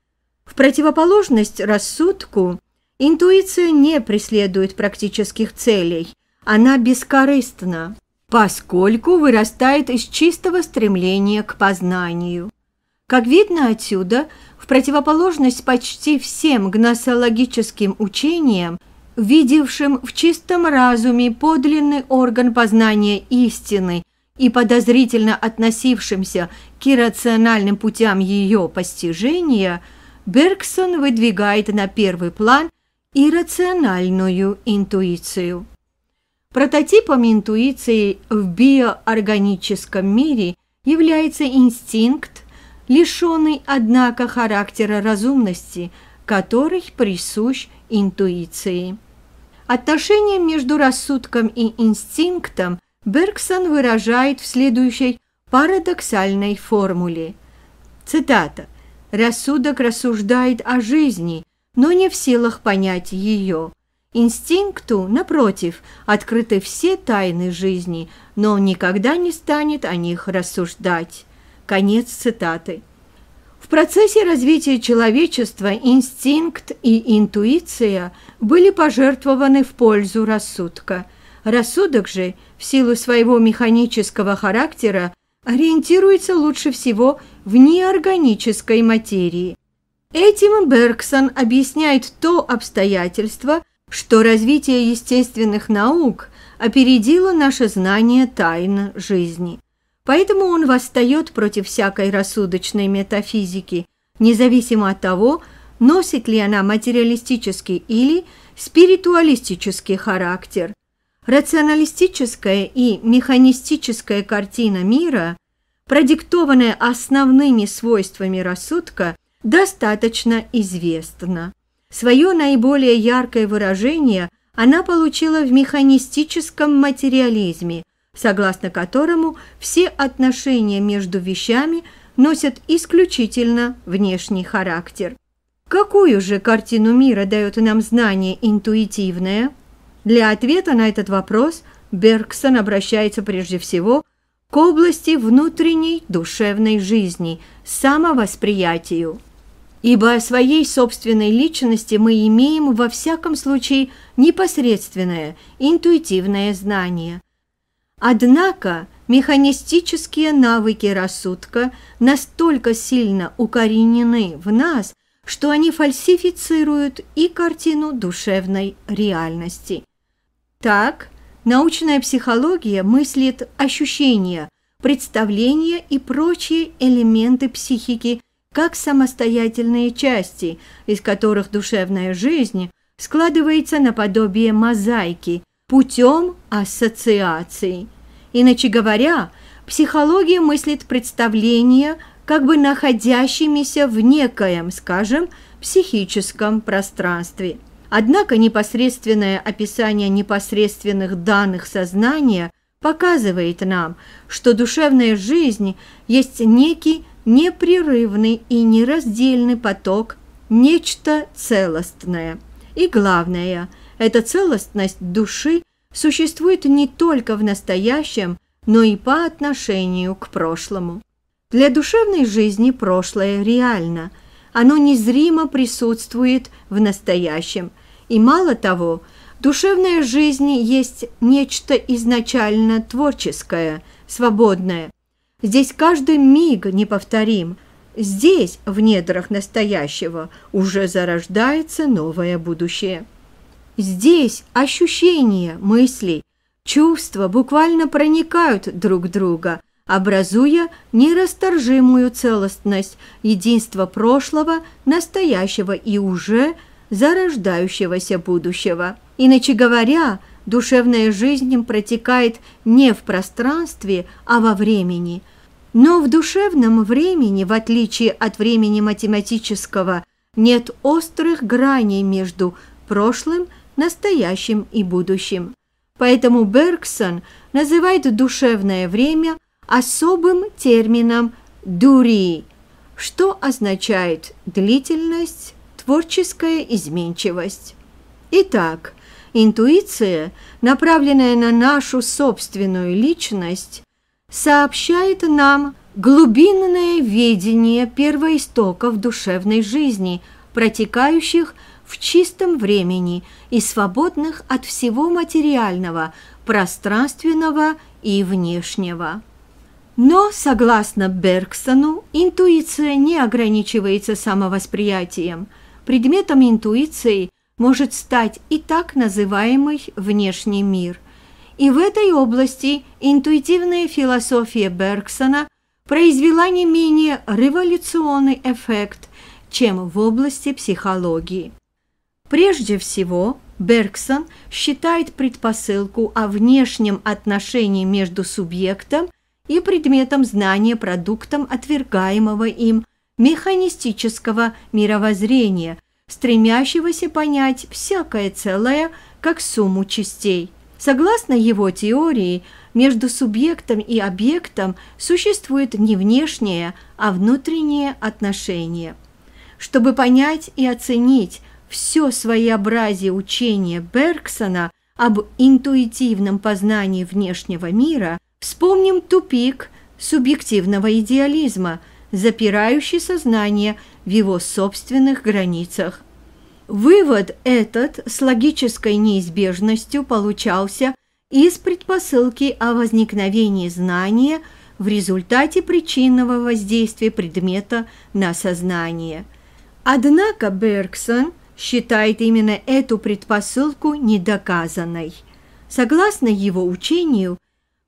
В противоположность рассудку, интуиция не преследует практических целей, она бескорыстна, поскольку вырастает из чистого стремления к познанию. Как видно отсюда, в противоположность почти всем гносологическим учениям, видевшим в чистом разуме подлинный орган познания истины и подозрительно относившимся к иррациональным путям ее постижения, Бергсон выдвигает на первый план иррациональную интуицию. Прототипом интуиции в биоорганическом мире является инстинкт лишенный, однако, характера разумности, который присущ интуиции. Отношение между рассудком и инстинктом Бергсон выражает в следующей парадоксальной формуле. Цитата. «Рассудок рассуждает о жизни, но не в силах понять ее. Инстинкту, напротив, открыты все тайны жизни, но он никогда не станет о них рассуждать. Конец цитаты. В процессе развития человечества инстинкт и интуиция были пожертвованы в пользу рассудка. Рассудок же, в силу своего механического характера, ориентируется лучше всего в неорганической материи. Этим Бергсон объясняет то обстоятельство, что развитие естественных наук опередило наше знание тайн жизни. Поэтому он восстает против всякой рассудочной метафизики, независимо от того, носит ли она материалистический или спиритуалистический характер. Рационалистическая и механистическая картина мира, продиктованная основными свойствами рассудка, достаточно известна. Свое наиболее яркое выражение она получила в механистическом материализме – согласно которому все отношения между вещами носят исключительно внешний характер. Какую же картину мира дает нам знание интуитивное? Для ответа на этот вопрос Бергсон обращается прежде всего к области внутренней душевной жизни, самовосприятию. Ибо о своей собственной личности мы имеем во всяком случае непосредственное, интуитивное знание, Однако механистические навыки рассудка настолько сильно укоренены в нас, что они фальсифицируют и картину душевной реальности. Так, научная психология мыслит ощущения, представления и прочие элементы психики как самостоятельные части, из которых душевная жизнь складывается наподобие мозаики путем ассоциаций – Иначе говоря, психология мыслит представления, как бы находящимися в некоем, скажем, психическом пространстве. Однако непосредственное описание непосредственных данных сознания показывает нам, что душевная жизнь есть некий непрерывный и нераздельный поток, нечто целостное. И главное, эта целостность души – существует не только в настоящем, но и по отношению к прошлому. Для душевной жизни прошлое реально, оно незримо присутствует в настоящем, и мало того, душевная жизнь есть нечто изначально творческое, свободное. Здесь каждый миг неповторим, здесь, в недрах настоящего, уже зарождается новое будущее. Здесь ощущения мысли, чувства буквально проникают друг друга, образуя нерасторжимую целостность единства прошлого, настоящего и уже зарождающегося будущего. Иначе говоря, душевная жизнь протекает не в пространстве, а во времени. Но в душевном времени, в отличие от времени математического, нет острых граней между прошлым и настоящим и будущим. Поэтому Бергсон называет душевное время особым термином «дури», что означает длительность, творческая изменчивость. Итак, интуиция, направленная на нашу собственную личность, сообщает нам глубинное видение первоистоков душевной жизни, протекающих в чистом времени и свободных от всего материального, пространственного и внешнего. Но, согласно Бергсону, интуиция не ограничивается самовосприятием. Предметом интуиции может стать и так называемый внешний мир. И в этой области интуитивная философия Бергсона произвела не менее революционный эффект, чем в области психологии. Прежде всего, Бергсон считает предпосылку о внешнем отношении между субъектом и предметом знания продуктом отвергаемого им механистического мировоззрения, стремящегося понять всякое целое как сумму частей. Согласно его теории, между субъектом и объектом существует не внешнее, а внутреннее отношение. Чтобы понять и оценить все своеобразие учения Бергсона об интуитивном познании внешнего мира, вспомним тупик субъективного идеализма, запирающий сознание в его собственных границах. Вывод этот с логической неизбежностью получался из предпосылки о возникновении знания в результате причинного воздействия предмета на сознание. Однако Бергсон – считает именно эту предпосылку недоказанной. Согласно его учению,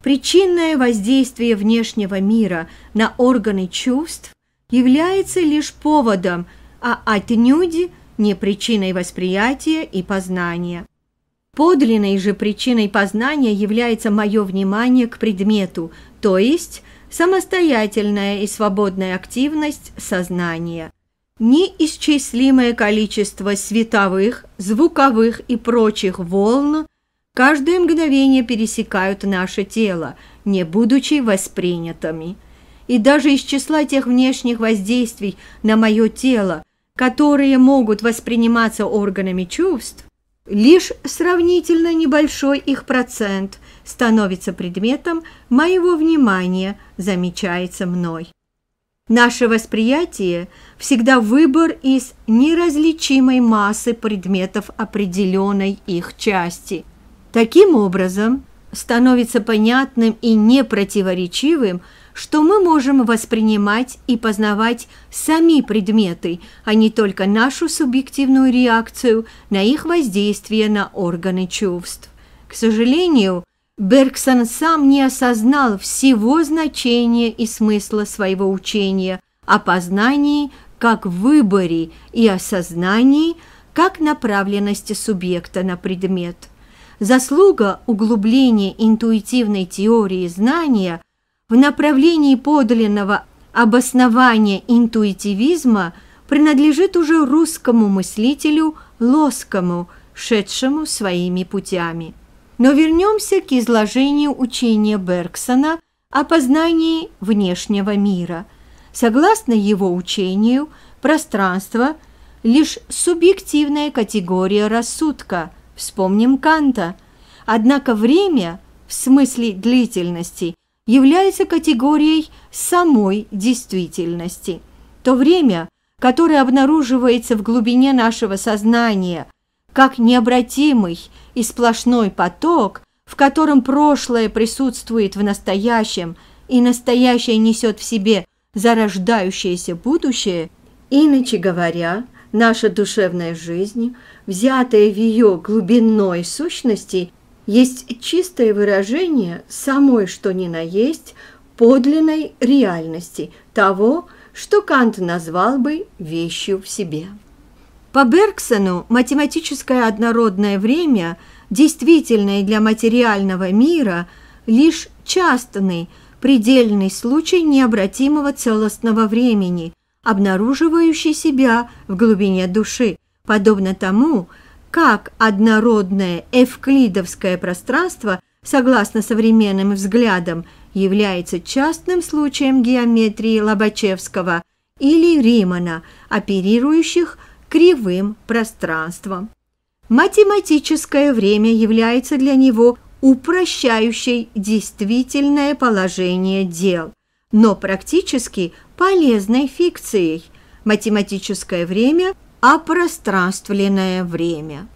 причинное воздействие внешнего мира на органы чувств является лишь поводом, а отнюдь не причиной восприятия и познания. Подлинной же причиной познания является мое внимание к предмету, то есть самостоятельная и свободная активность сознания неисчислимое количество световых, звуковых и прочих волн каждое мгновение пересекают наше тело, не будучи воспринятыми. И даже из числа тех внешних воздействий на мое тело, которые могут восприниматься органами чувств, лишь сравнительно небольшой их процент становится предметом моего внимания, замечается мной. Наше восприятие всегда выбор из неразличимой массы предметов определенной их части. Таким образом, становится понятным и непротиворечивым, что мы можем воспринимать и познавать сами предметы, а не только нашу субъективную реакцию на их воздействие на органы чувств. К сожалению, Бергсон сам не осознал всего значения и смысла своего учения о познании как выборе и осознании как направленности субъекта на предмет. Заслуга углубления интуитивной теории знания в направлении подлинного обоснования интуитивизма принадлежит уже русскому мыслителю Лоскому, шедшему своими путями. Но вернемся к изложению учения Бергсона о познании внешнего мира. Согласно его учению, пространство – лишь субъективная категория рассудка, вспомним Канта. Однако время, в смысле длительности, является категорией самой действительности. То время, которое обнаруживается в глубине нашего сознания – как необратимый и сплошной поток, в котором прошлое присутствует в настоящем, и настоящее несет в себе зарождающееся будущее, иначе говоря, наша душевная жизнь, взятая в ее глубинной сущности, есть чистое выражение самой, что ни на есть, подлинной реальности того, что Кант назвал бы вещью в себе. По Бергсону математическое однородное время, действительное для материального мира, лишь частный, предельный случай необратимого целостного времени, обнаруживающий себя в глубине души, подобно тому, как однородное эвклидовское пространство, согласно современным взглядам, является частным случаем геометрии Лобачевского или Римана, оперирующих – кривым пространством. Математическое время является для него упрощающей действительное положение дел, но практически полезной фикцией. Математическое время а пространственное время.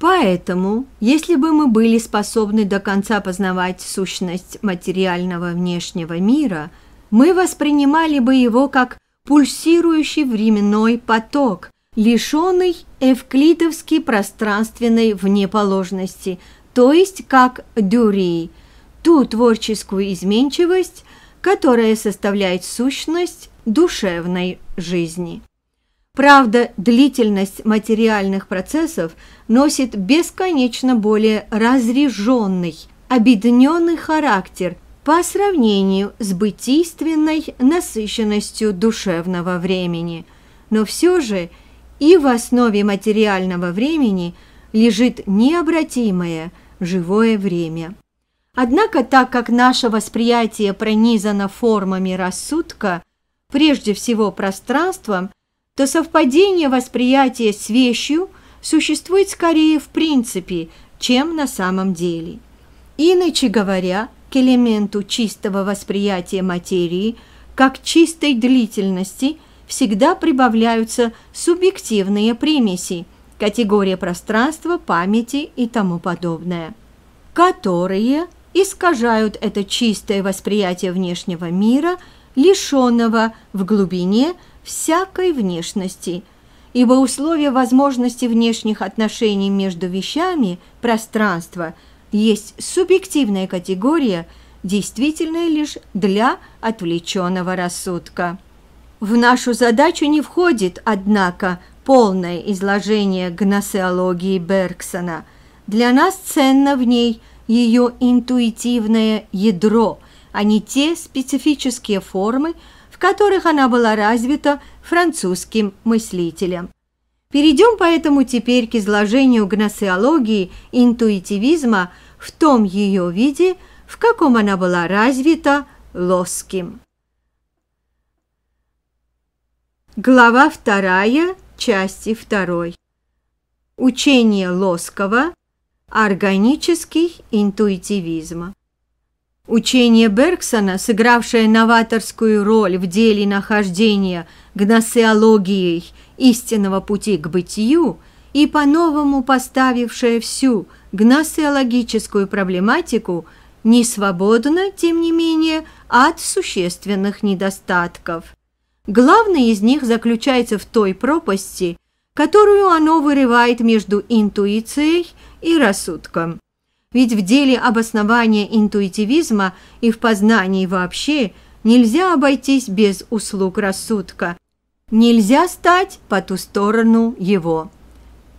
Поэтому, если бы мы были способны до конца познавать сущность материального внешнего мира, мы воспринимали бы его как пульсирующий временной поток, лишенный эвклидовски пространственной внеположности, то есть как дюри, ту творческую изменчивость, которая составляет сущность душевной жизни. Правда, длительность материальных процессов носит бесконечно более разреженный, обедненный характер по сравнению с бытийственной насыщенностью душевного времени. Но все же – и в основе материального времени лежит необратимое живое время. Однако, так как наше восприятие пронизано формами рассудка, прежде всего пространством, то совпадение восприятия с вещью существует скорее в принципе, чем на самом деле. Иначе говоря, к элементу чистого восприятия материи, как чистой длительности – всегда прибавляются субъективные примеси, категория пространства, памяти и тому подобное, которые искажают это чистое восприятие внешнего мира, лишенного в глубине всякой внешности, ибо условия возможности внешних отношений между вещами, пространство есть субъективная категория, действительная лишь для отвлеченного рассудка. В нашу задачу не входит, однако, полное изложение гносеологии Бергсона. Для нас ценно в ней ее интуитивное ядро, а не те специфические формы, в которых она была развита французским мыслителем. Перейдем поэтому теперь к изложению гносеологии интуитивизма в том ее виде, в каком она была развита Лосским. Глава 2, части 2. Учение Лоскова органический интуитивизм. Учение Бергсона, сыгравшее новаторскую роль в деле нахождения гносеологией истинного пути к бытию и по-новому поставившее всю гносеологическую проблематику, не свободно, тем не менее, от существенных недостатков – Главное из них заключается в той пропасти, которую оно вырывает между интуицией и рассудком. Ведь в деле обоснования интуитивизма и в познании вообще нельзя обойтись без услуг рассудка. Нельзя стать по ту сторону его.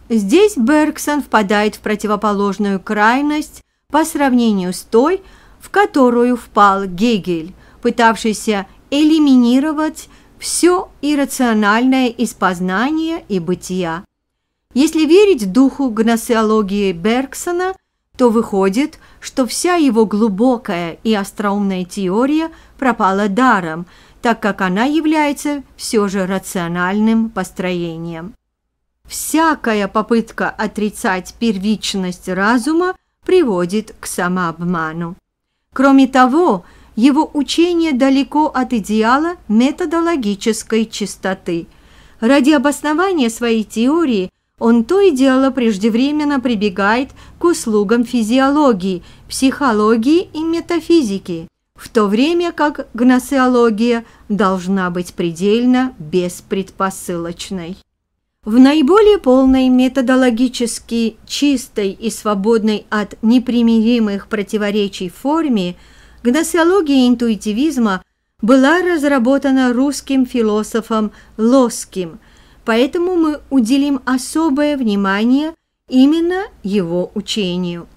Здесь Бергсон впадает в противоположную крайность по сравнению с той, в которую впал Гегель, пытавшийся элиминировать все иррациональное из познания и бытия. Если верить духу гносеологии Бергсона, то выходит, что вся его глубокая и остроумная теория пропала даром, так как она является все же рациональным построением. Всякая попытка отрицать первичность разума приводит к самообману. Кроме того, его учение далеко от идеала методологической чистоты. Ради обоснования своей теории он то и дело преждевременно прибегает к услугам физиологии, психологии и метафизики, в то время как гносеология должна быть предельно беспредпосылочной. В наиболее полной методологически чистой и свободной от непримиримых противоречий форме – гносеология интуитивизма была разработана русским философом Лоским, поэтому мы уделим особое внимание именно его учению.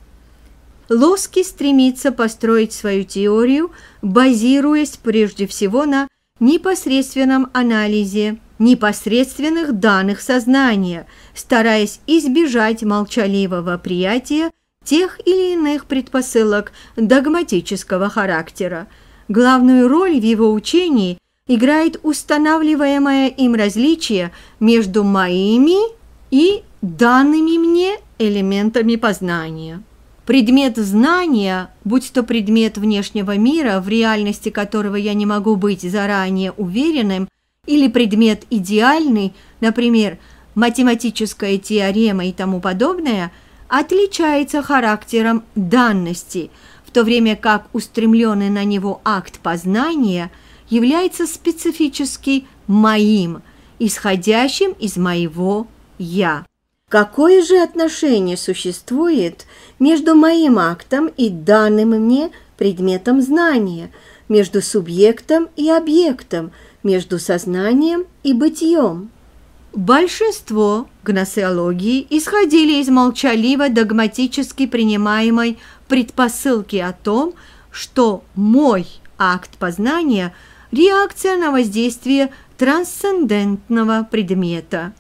Лоски стремится построить свою теорию, базируясь прежде всего на непосредственном анализе непосредственных данных сознания, стараясь избежать молчаливого приятия тех или иных предпосылок догматического характера. Главную роль в его учении играет устанавливаемое им различие между моими и данными мне элементами познания. Предмет знания, будь то предмет внешнего мира, в реальности которого я не могу быть заранее уверенным, или предмет идеальный, например, математическая теорема и тому подобное – отличается характером данности, в то время как устремленный на него акт познания является специфически «моим», исходящим из моего «я». Какое же отношение существует между моим актом и данным мне предметом знания, между субъектом и объектом, между сознанием и бытием? Большинство гносеологии исходили из молчаливо-догматически принимаемой предпосылки о том, что мой акт познания – реакция на воздействие трансцендентного предмета.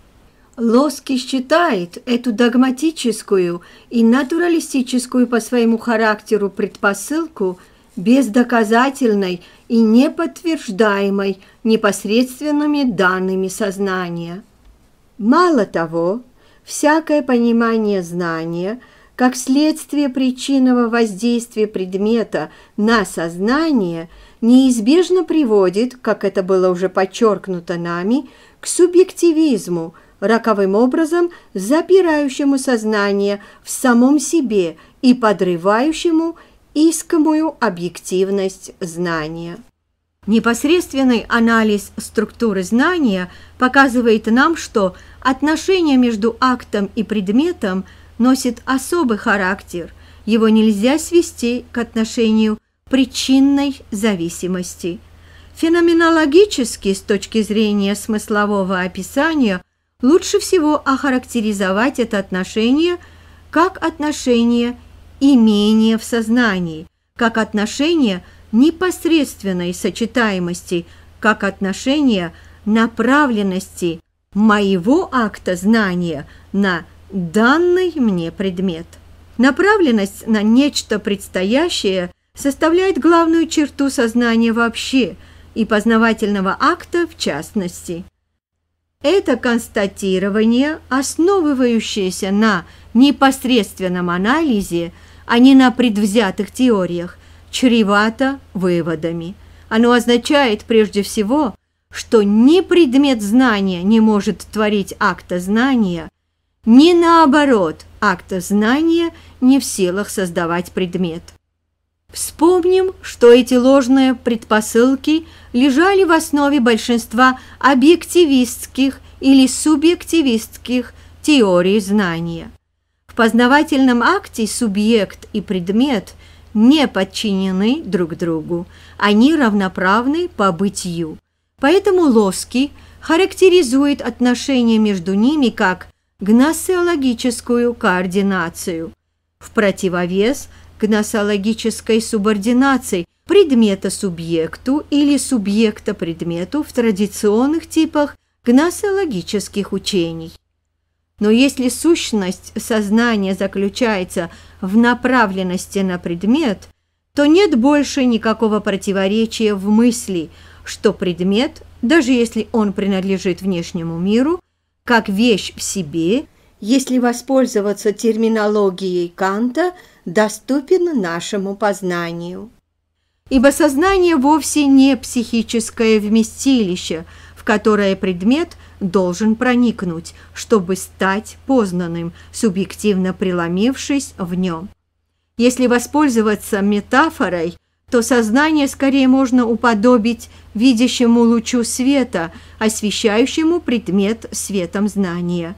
Лоски считает эту догматическую и натуралистическую по своему характеру предпосылку бездоказательной и неподтверждаемой непосредственными данными сознания – Мало того, всякое понимание знания как следствие причинного воздействия предмета на сознание неизбежно приводит, как это было уже подчеркнуто нами, к субъективизму, роковым образом запирающему сознание в самом себе и подрывающему искомую объективность знания. Непосредственный анализ структуры знания показывает нам, что отношение между актом и предметом носит особый характер, его нельзя свести к отношению причинной зависимости. Феноменологически, с точки зрения смыслового описания, лучше всего охарактеризовать это отношение как отношение имения в сознании, как отношение – непосредственной сочетаемости как отношения направленности моего акта знания на данный мне предмет. Направленность на нечто предстоящее составляет главную черту сознания вообще и познавательного акта в частности. Это констатирование, основывающееся на непосредственном анализе, а не на предвзятых теориях, чревато выводами. Оно означает прежде всего, что ни предмет знания не может творить акта знания, ни наоборот акта знания не в силах создавать предмет. Вспомним, что эти ложные предпосылки лежали в основе большинства объективистских или субъективистских теорий знания. В познавательном акте субъект и предмет – не подчинены друг другу, они равноправны по бытию. Поэтому Лоски характеризует отношения между ними как гносеологическую координацию, в противовес гносеологической субординации предмета субъекту или субъекта предмету в традиционных типах гносеологических учений. Но если сущность сознания заключается в направленности на предмет, то нет больше никакого противоречия в мысли, что предмет, даже если он принадлежит внешнему миру, как вещь в себе, если воспользоваться терминологией Канта, доступен нашему познанию. Ибо сознание вовсе не психическое вместилище – в которое предмет должен проникнуть, чтобы стать познанным, субъективно преломившись в нем. Если воспользоваться метафорой, то сознание скорее можно уподобить видящему лучу света, освещающему предмет светом знания.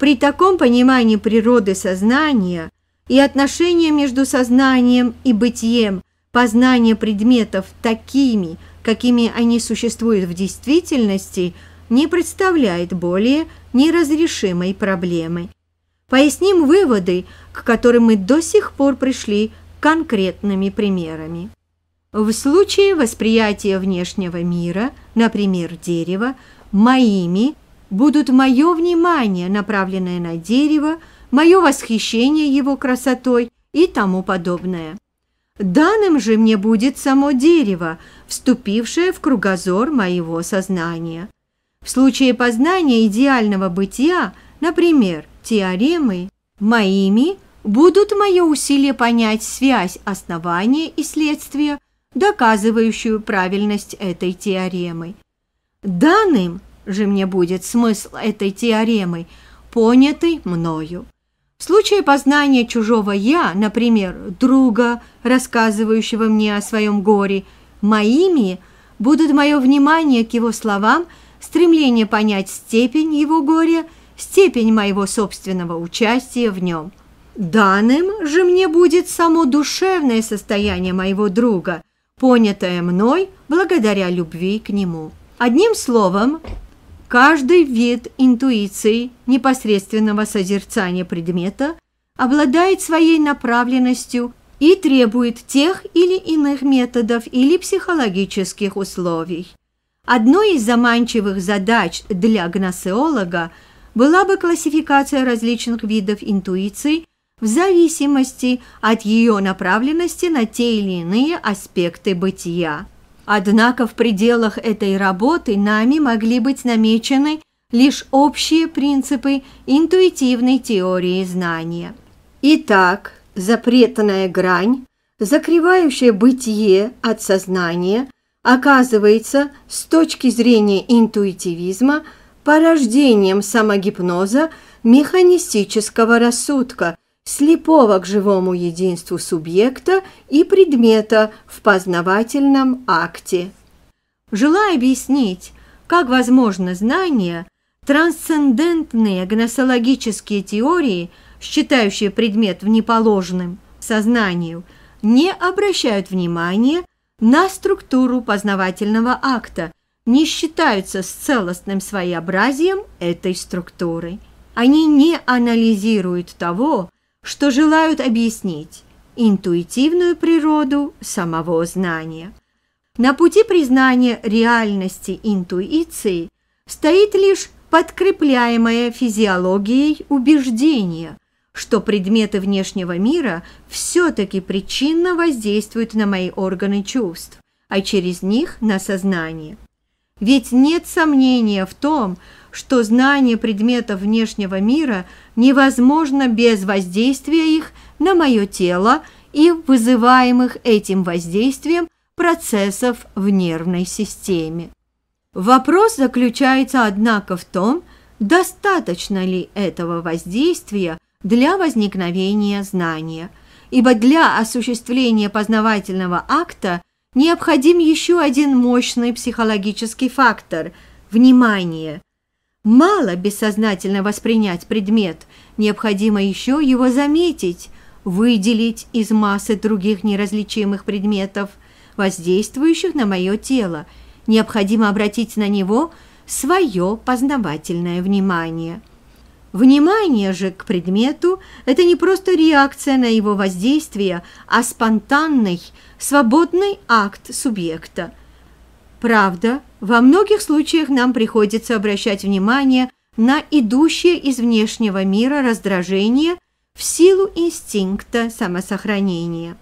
При таком понимании природы сознания и отношения между сознанием и бытием, познание предметов такими – какими они существуют в действительности, не представляет более неразрешимой проблемы. Поясним выводы, к которым мы до сих пор пришли конкретными примерами. В случае восприятия внешнего мира, например, дерева, моими будут мое внимание, направленное на дерево, мое восхищение его красотой и тому подобное. Данным же мне будет само дерево, вступившее в кругозор моего сознания. В случае познания идеального бытия, например, теоремы, моими будут мое усилие понять связь основания и следствия, доказывающую правильность этой теоремы. Данным же мне будет смысл этой теоремы, понятый мною случае познания чужого «я», например, друга, рассказывающего мне о своем горе, моими будут мое внимание к его словам, стремление понять степень его горя, степень моего собственного участия в нем. Данным же мне будет само душевное состояние моего друга, понятое мной благодаря любви к нему. Одним словом, Каждый вид интуиции непосредственного созерцания предмета обладает своей направленностью и требует тех или иных методов или психологических условий. Одной из заманчивых задач для гносеолога была бы классификация различных видов интуиции в зависимости от ее направленности на те или иные аспекты бытия. Однако в пределах этой работы нами могли быть намечены лишь общие принципы интуитивной теории знания. Итак, запретная грань, закрывающая бытие от сознания, оказывается с точки зрения интуитивизма порождением самогипноза механистического рассудка, слепого к живому единству субъекта и предмета в познавательном акте. Желая объяснить, как возможно знание, трансцендентные гносологические теории, считающие предмет внеположным сознанию, не обращают внимания на структуру познавательного акта, не считаются с целостным своеобразием этой структуры. Они не анализируют того, что желают объяснить интуитивную природу самого знания. На пути признания реальности интуиции стоит лишь подкрепляемое физиологией убеждение, что предметы внешнего мира все-таки причинно воздействуют на мои органы чувств, а через них на сознание. Ведь нет сомнения в том, что знание предметов внешнего мира невозможно без воздействия их на мое тело и вызываемых этим воздействием процессов в нервной системе. Вопрос заключается, однако, в том, достаточно ли этого воздействия для возникновения знания, ибо для осуществления познавательного акта необходим еще один мощный психологический фактор – внимание – Мало бессознательно воспринять предмет, необходимо еще его заметить, выделить из массы других неразличимых предметов, воздействующих на мое тело. Необходимо обратить на него свое познавательное внимание. Внимание же к предмету – это не просто реакция на его воздействие, а спонтанный, свободный акт субъекта. Правда – во многих случаях нам приходится обращать внимание на идущее из внешнего мира раздражение в силу инстинкта самосохранения.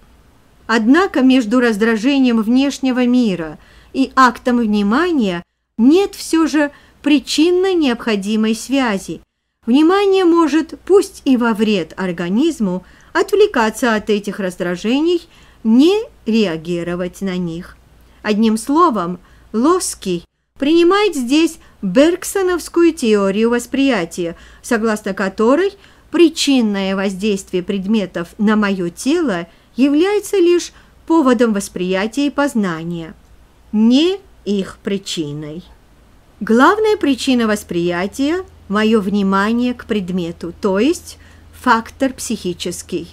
Однако между раздражением внешнего мира и актом внимания нет все же причинно необходимой связи. Внимание может, пусть и во вред организму, отвлекаться от этих раздражений, не реагировать на них. Одним словом – Лоский принимает здесь Бергсоновскую теорию восприятия, согласно которой причинное воздействие предметов на мое тело является лишь поводом восприятия и познания, не их причиной. Главная причина восприятия – мое внимание к предмету, то есть фактор психический.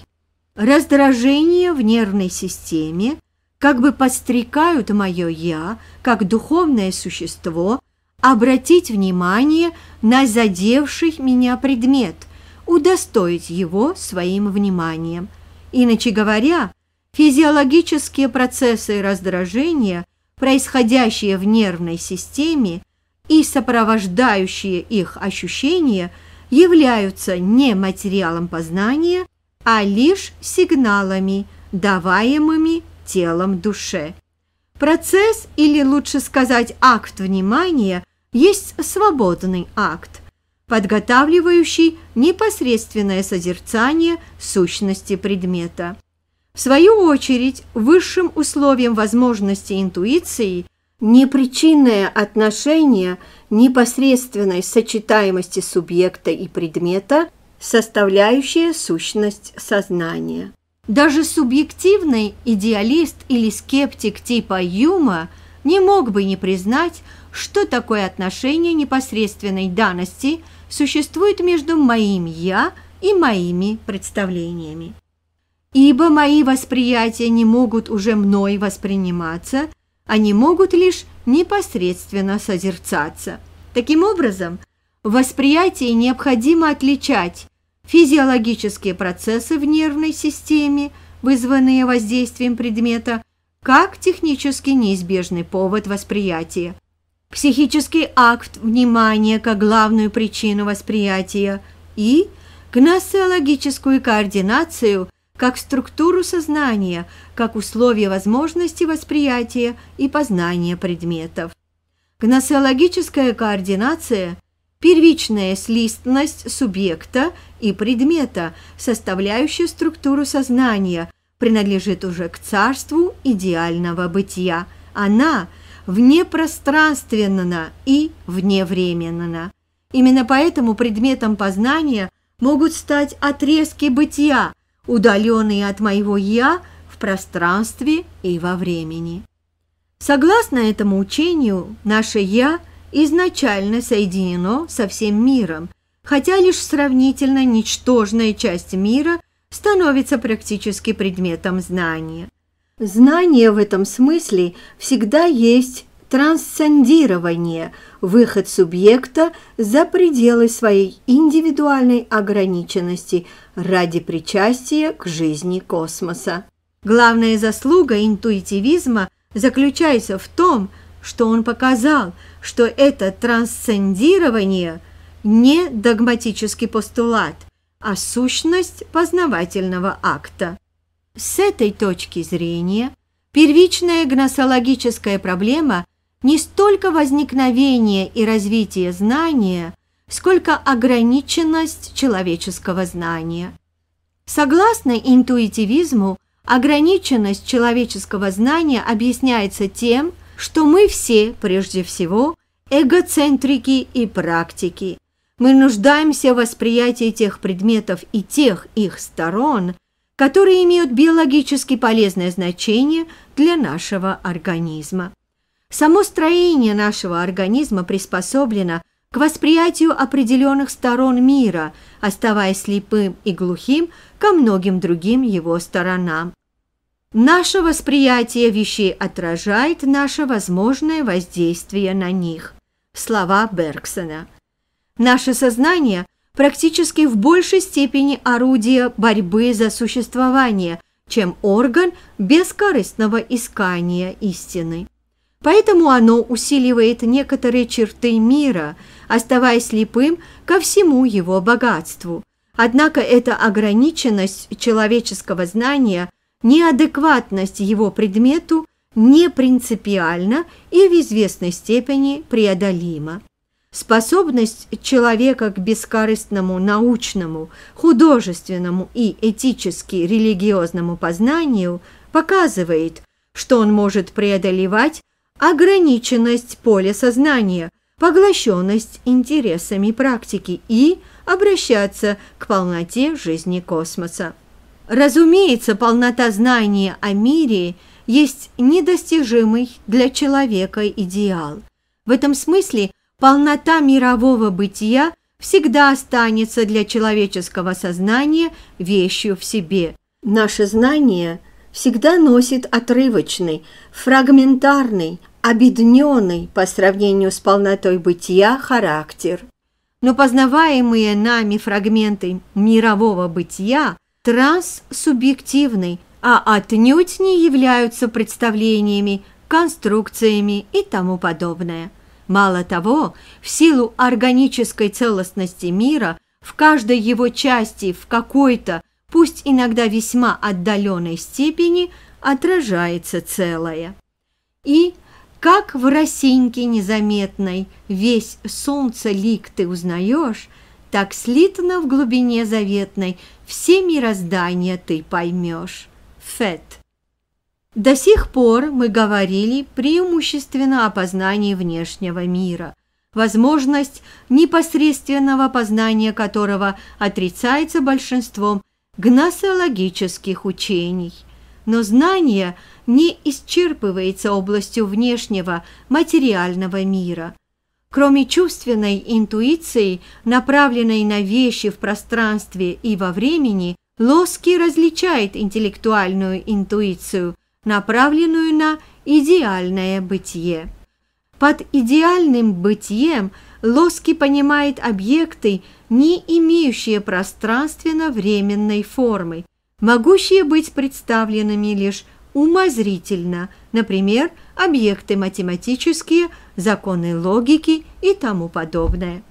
Раздражение в нервной системе как бы подстрекают мое «я», как духовное существо, обратить внимание на задевший меня предмет, удостоить его своим вниманием. Иначе говоря, физиологические процессы раздражения, происходящие в нервной системе и сопровождающие их ощущения, являются не материалом познания, а лишь сигналами, даваемыми телом душе. Процесс, или лучше сказать акт внимания, есть свободный акт, подготавливающий непосредственное созерцание сущности предмета. В свою очередь, высшим условием возможности интуиции непричинное отношение непосредственной сочетаемости субъекта и предмета, составляющая сущность сознания. Даже субъективный идеалист или скептик типа Юма не мог бы не признать, что такое отношение непосредственной данности существует между моим «я» и моими представлениями. Ибо мои восприятия не могут уже мной восприниматься, они могут лишь непосредственно созерцаться. Таким образом, в восприятии необходимо отличать физиологические процессы в нервной системе, вызванные воздействием предмета, как технически неизбежный повод восприятия. Психический акт внимания как главную причину восприятия и гносеологическую координацию как структуру сознания, как условие возможности восприятия и познания предметов. Гносеологическая координация – первичная слистность субъекта и предмета, составляющая структуру сознания, принадлежит уже к царству идеального бытия. Она внепространственна и вневременна. Именно поэтому предметом познания могут стать отрезки бытия, удаленные от моего «я» в пространстве и во времени. Согласно этому учению, наше «я» – изначально соединено со всем миром, хотя лишь сравнительно ничтожная часть мира становится практически предметом знания. Знание в этом смысле всегда есть трансцендирование, выход субъекта за пределы своей индивидуальной ограниченности ради причастия к жизни космоса. Главная заслуга интуитивизма заключается в том, что он показал, что это трансцендирование не догматический постулат, а сущность познавательного акта. С этой точки зрения первичная гносологическая проблема не столько возникновение и развитие знания, сколько ограниченность человеческого знания. Согласно интуитивизму, ограниченность человеческого знания объясняется тем, что что мы все, прежде всего, эгоцентрики и практики. Мы нуждаемся в восприятии тех предметов и тех их сторон, которые имеют биологически полезное значение для нашего организма. Само строение нашего организма приспособлено к восприятию определенных сторон мира, оставаясь слепым и глухим ко многим другим его сторонам. Наше восприятие вещей отражает наше возможное воздействие на них. Слова Бергсона. Наше сознание практически в большей степени орудие борьбы за существование, чем орган бескорыстного искания истины. Поэтому оно усиливает некоторые черты мира, оставаясь слепым ко всему его богатству. Однако эта ограниченность человеческого знания – неадекватность его предмету не принципиальна и в известной степени преодолима. Способность человека к бескорыстному научному, художественному и этически религиозному познанию показывает, что он может преодолевать ограниченность поля сознания, поглощенность интересами практики и обращаться к полноте жизни космоса. Разумеется, полнота знания о мире есть недостижимый для человека идеал. В этом смысле полнота мирового бытия всегда останется для человеческого сознания вещью в себе. Наше знание всегда носит отрывочный, фрагментарный, обедненный по сравнению с полнотой бытия характер. Но познаваемые нами фрагменты мирового бытия – трасс субъективны, а отнюдь не являются представлениями, конструкциями и тому подобное. Мало того, в силу органической целостности мира в каждой его части в какой-то, пусть иногда весьма отдаленной степени, отражается целое. И, как в росинке незаметной весь солнце лик ты узнаешь, так слитно в глубине заветной – все мироздания ты поймешь. Фет. До сих пор мы говорили преимущественно о познании внешнего мира, возможность непосредственного познания которого отрицается большинством гносеологических учений. Но знание не исчерпывается областью внешнего материального мира – Кроме чувственной интуиции, направленной на вещи в пространстве и во времени, Лоски различает интеллектуальную интуицию, направленную на идеальное бытие. Под идеальным бытием Лоски понимает объекты, не имеющие пространственно-временной формы, могущие быть представленными лишь умозрительно, например, объекты математические, законы логики и тому подобное.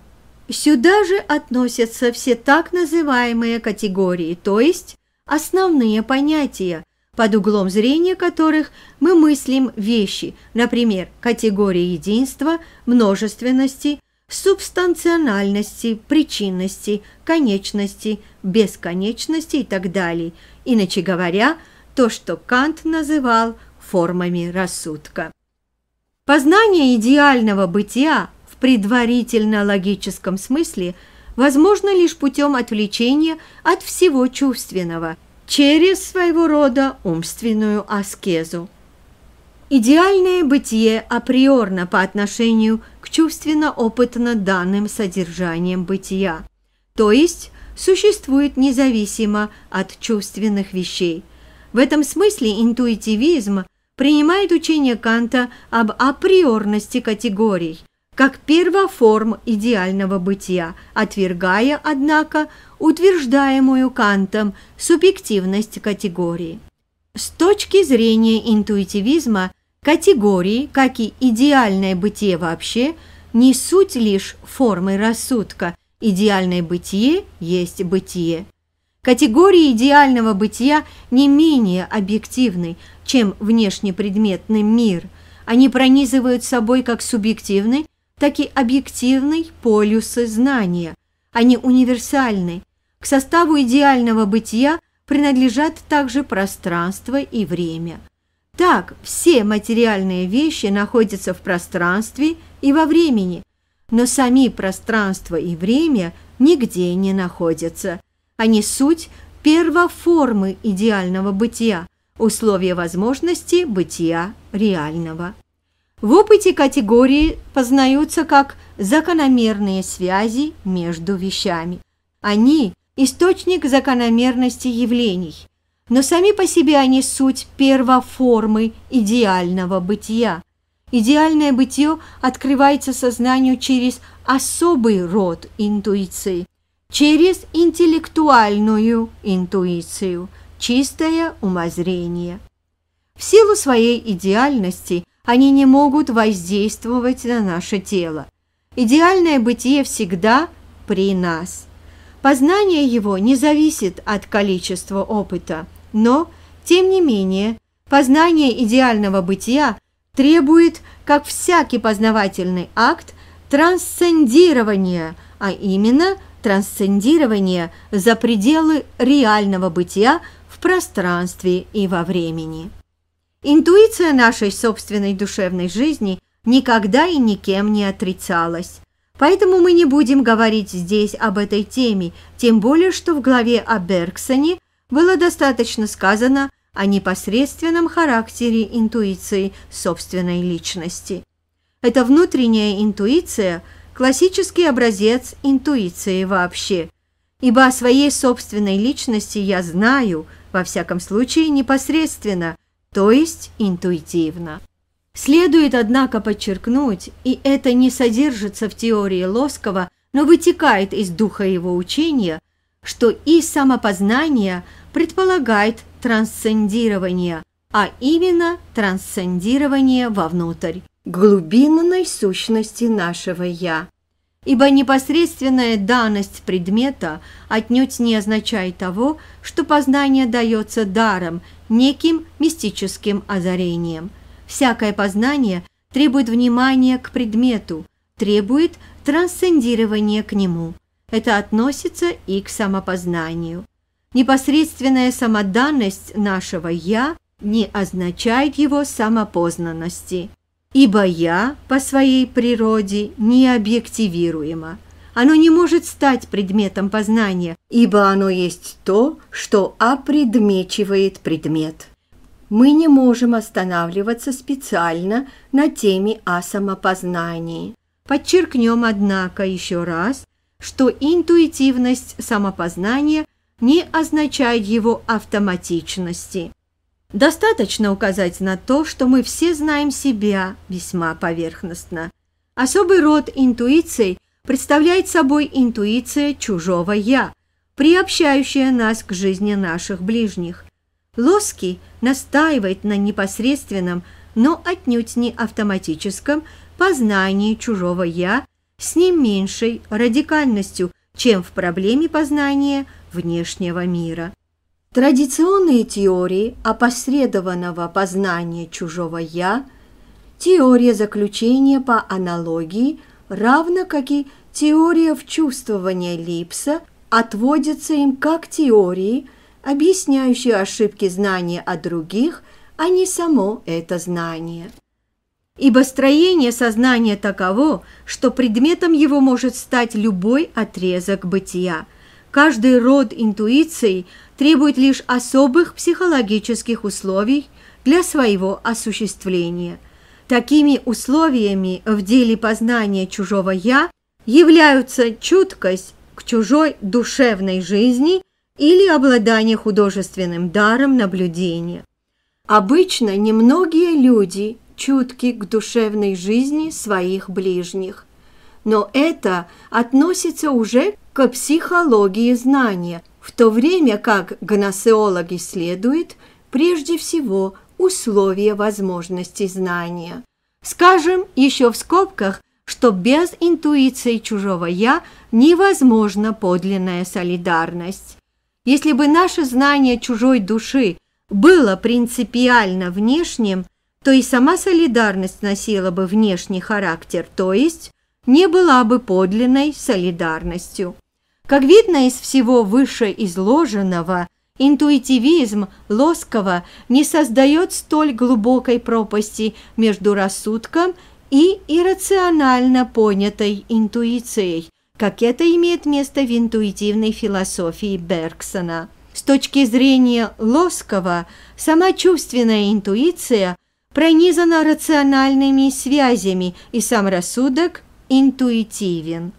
Сюда же относятся все так называемые категории, то есть основные понятия, под углом зрения которых мы мыслим вещи, например, категории единства, множественности, субстанциональности, причинности, конечности, бесконечности и так далее. Иначе говоря – то, что Кант называл формами рассудка. Познание идеального бытия в предварительно-логическом смысле возможно лишь путем отвлечения от всего чувственного через своего рода умственную аскезу. Идеальное бытие априорно по отношению к чувственно-опытно данным содержанием бытия, то есть существует независимо от чувственных вещей – в этом смысле интуитивизм принимает учение Канта об априорности категорий, как первоформ идеального бытия, отвергая, однако, утверждаемую Кантом субъективность категории. С точки зрения интуитивизма, категории, как и идеальное бытие вообще, не суть лишь формы рассудка, идеальное бытие есть бытие. Категория идеального бытия не менее объективной, чем внешнепредметный мир. Они пронизывают собой как субъективный, так и объективный полюсы знания. Они универсальны. К составу идеального бытия принадлежат также пространство и время. Так, все материальные вещи находятся в пространстве и во времени, но сами пространство и время нигде не находятся. Они а суть первоформы идеального бытия, условия возможности бытия реального. В опыте категории познаются как закономерные связи между вещами. Они – источник закономерности явлений, но сами по себе они суть первоформы идеального бытия. Идеальное бытие открывается сознанию через особый род интуиции – через интеллектуальную интуицию, чистое умозрение. В силу своей идеальности они не могут воздействовать на наше тело. Идеальное бытие всегда при нас. Познание его не зависит от количества опыта, но, тем не менее, познание идеального бытия требует, как всякий познавательный акт, трансцендирования, а именно – трансцендирование за пределы реального бытия в пространстве и во времени. Интуиция нашей собственной душевной жизни никогда и никем не отрицалась. Поэтому мы не будем говорить здесь об этой теме, тем более, что в главе о Бергсоне было достаточно сказано о непосредственном характере интуиции собственной личности. Эта внутренняя интуиция – классический образец интуиции вообще, ибо о своей собственной личности я знаю, во всяком случае, непосредственно, то есть интуитивно. Следует, однако, подчеркнуть, и это не содержится в теории Лоскова, но вытекает из духа его учения, что и самопознание предполагает трансцендирование, а именно трансцендирование вовнутрь глубинной сущности нашего «я». Ибо непосредственная данность предмета отнюдь не означает того, что познание дается даром, неким мистическим озарением. Всякое познание требует внимания к предмету, требует трансцендирования к нему. Это относится и к самопознанию. Непосредственная самоданность нашего «я» не означает его самопознанности ибо «я» по своей природе не объективируемо. Оно не может стать предметом познания, ибо оно есть то, что опредмечивает предмет. Мы не можем останавливаться специально на теме о самопознании. Подчеркнем, однако, еще раз, что интуитивность самопознания не означает его автоматичности – Достаточно указать на то, что мы все знаем себя весьма поверхностно. Особый род интуиций представляет собой интуиция чужого «я», приобщающая нас к жизни наших ближних. Лоски настаивает на непосредственном, но отнюдь не автоматическом познании чужого «я» с не меньшей радикальностью, чем в проблеме познания внешнего мира. Традиционные теории опосредованного познания чужого «я», теория заключения по аналогии, равно как и теория вчувствования Липса, отводятся им как теории, объясняющие ошибки знания о других, а не само это знание. Ибо строение сознания таково, что предметом его может стать любой отрезок бытия. Каждый род интуиции – требует лишь особых психологических условий для своего осуществления. Такими условиями в деле познания чужого «я» являются чуткость к чужой душевной жизни или обладание художественным даром наблюдения. Обычно немногие люди чутки к душевной жизни своих ближних. Но это относится уже к психологии знания – в то время как гносеолог исследует прежде всего условия возможности знания. Скажем еще в скобках, что без интуиции чужого «я» невозможна подлинная солидарность. Если бы наше знание чужой души было принципиально внешним, то и сама солидарность носила бы внешний характер, то есть не была бы подлинной солидарностью. Как видно из всего выше изложенного, интуитивизм Лоскова не создает столь глубокой пропасти между рассудком и иррационально понятой интуицией, как это имеет место в интуитивной философии Бергсона. С точки зрения Лоскова, сама чувственная интуиция пронизана рациональными связями, и сам рассудок интуитивен.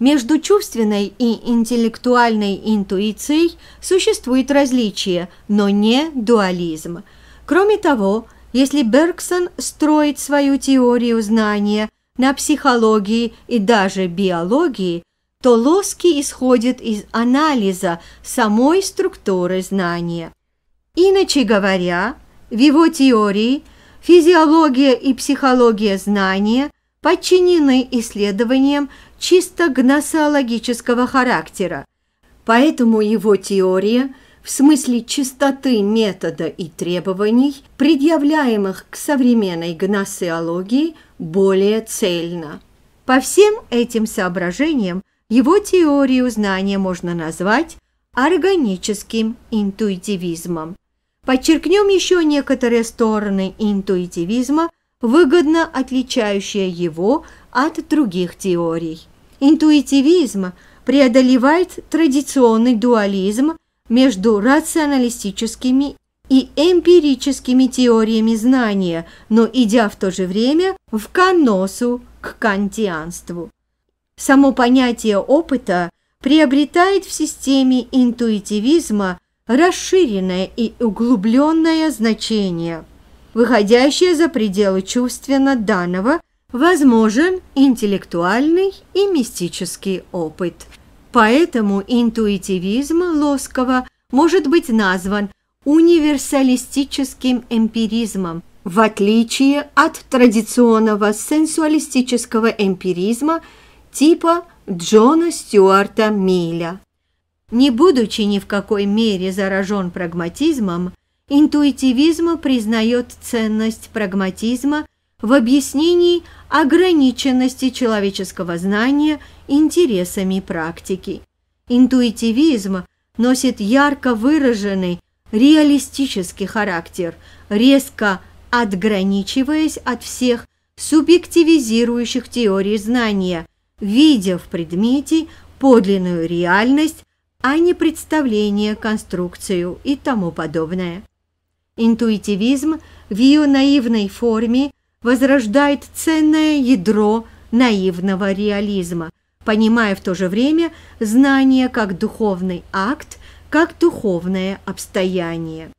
Между чувственной и интеллектуальной интуицией существует различие, но не дуализм. Кроме того, если Бергсон строит свою теорию знания на психологии и даже биологии, то Лоски исходит из анализа самой структуры знания. Иначе говоря, в его теории физиология и психология знания подчинены исследованиям чисто гносеологического характера, поэтому его теория в смысле чистоты метода и требований, предъявляемых к современной гносеологии, более цельна. По всем этим соображениям его теорию знания можно назвать органическим интуитивизмом. Подчеркнем еще некоторые стороны интуитивизма, выгодно отличающие его от других теорий интуитивизм преодолевает традиционный дуализм между рационалистическими и эмпирическими теориями знания, но идя в то же время в коносу к кантианству. Само понятие опыта приобретает в системе интуитивизма расширенное и углубленное значение, выходящее за пределы чувственно данного – возможен интеллектуальный и мистический опыт. Поэтому интуитивизм Лоскова может быть назван универсалистическим эмпиризмом, в отличие от традиционного сенсуалистического эмпиризма типа Джона Стюарта Милля. Не будучи ни в какой мере заражен прагматизмом, интуитивизм признает ценность прагматизма – в объяснении ограниченности человеческого знания интересами практики. Интуитивизм носит ярко выраженный реалистический характер, резко отграничиваясь от всех субъективизирующих теорий знания, видя в предмете подлинную реальность, а не представление, конструкцию и тому подобное. Интуитивизм в ее наивной форме – возрождает ценное ядро наивного реализма, понимая в то же время знание как духовный акт, как духовное обстояние.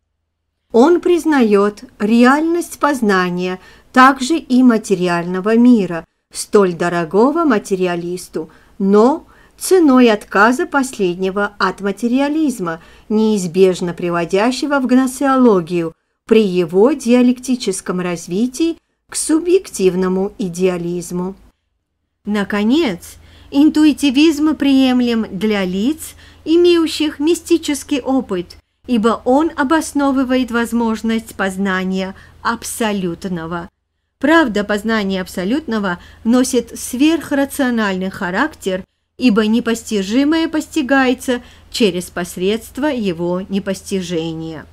Он признает реальность познания также и материального мира, столь дорогого материалисту, но ценой отказа последнего от материализма, неизбежно приводящего в гносеологию при его диалектическом развитии к субъективному идеализму. Наконец, интуитивизм приемлем для лиц, имеющих мистический опыт, ибо он обосновывает возможность познания абсолютного. Правда, познание абсолютного носит сверхрациональный характер, ибо непостижимое постигается через посредство его непостижения.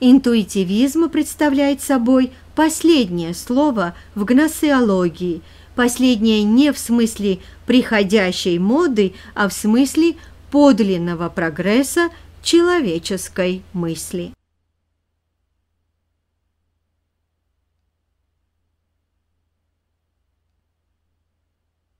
Интуитивизм представляет собой последнее слово в гносеологии, последнее не в смысле приходящей моды, а в смысле подлинного прогресса человеческой мысли.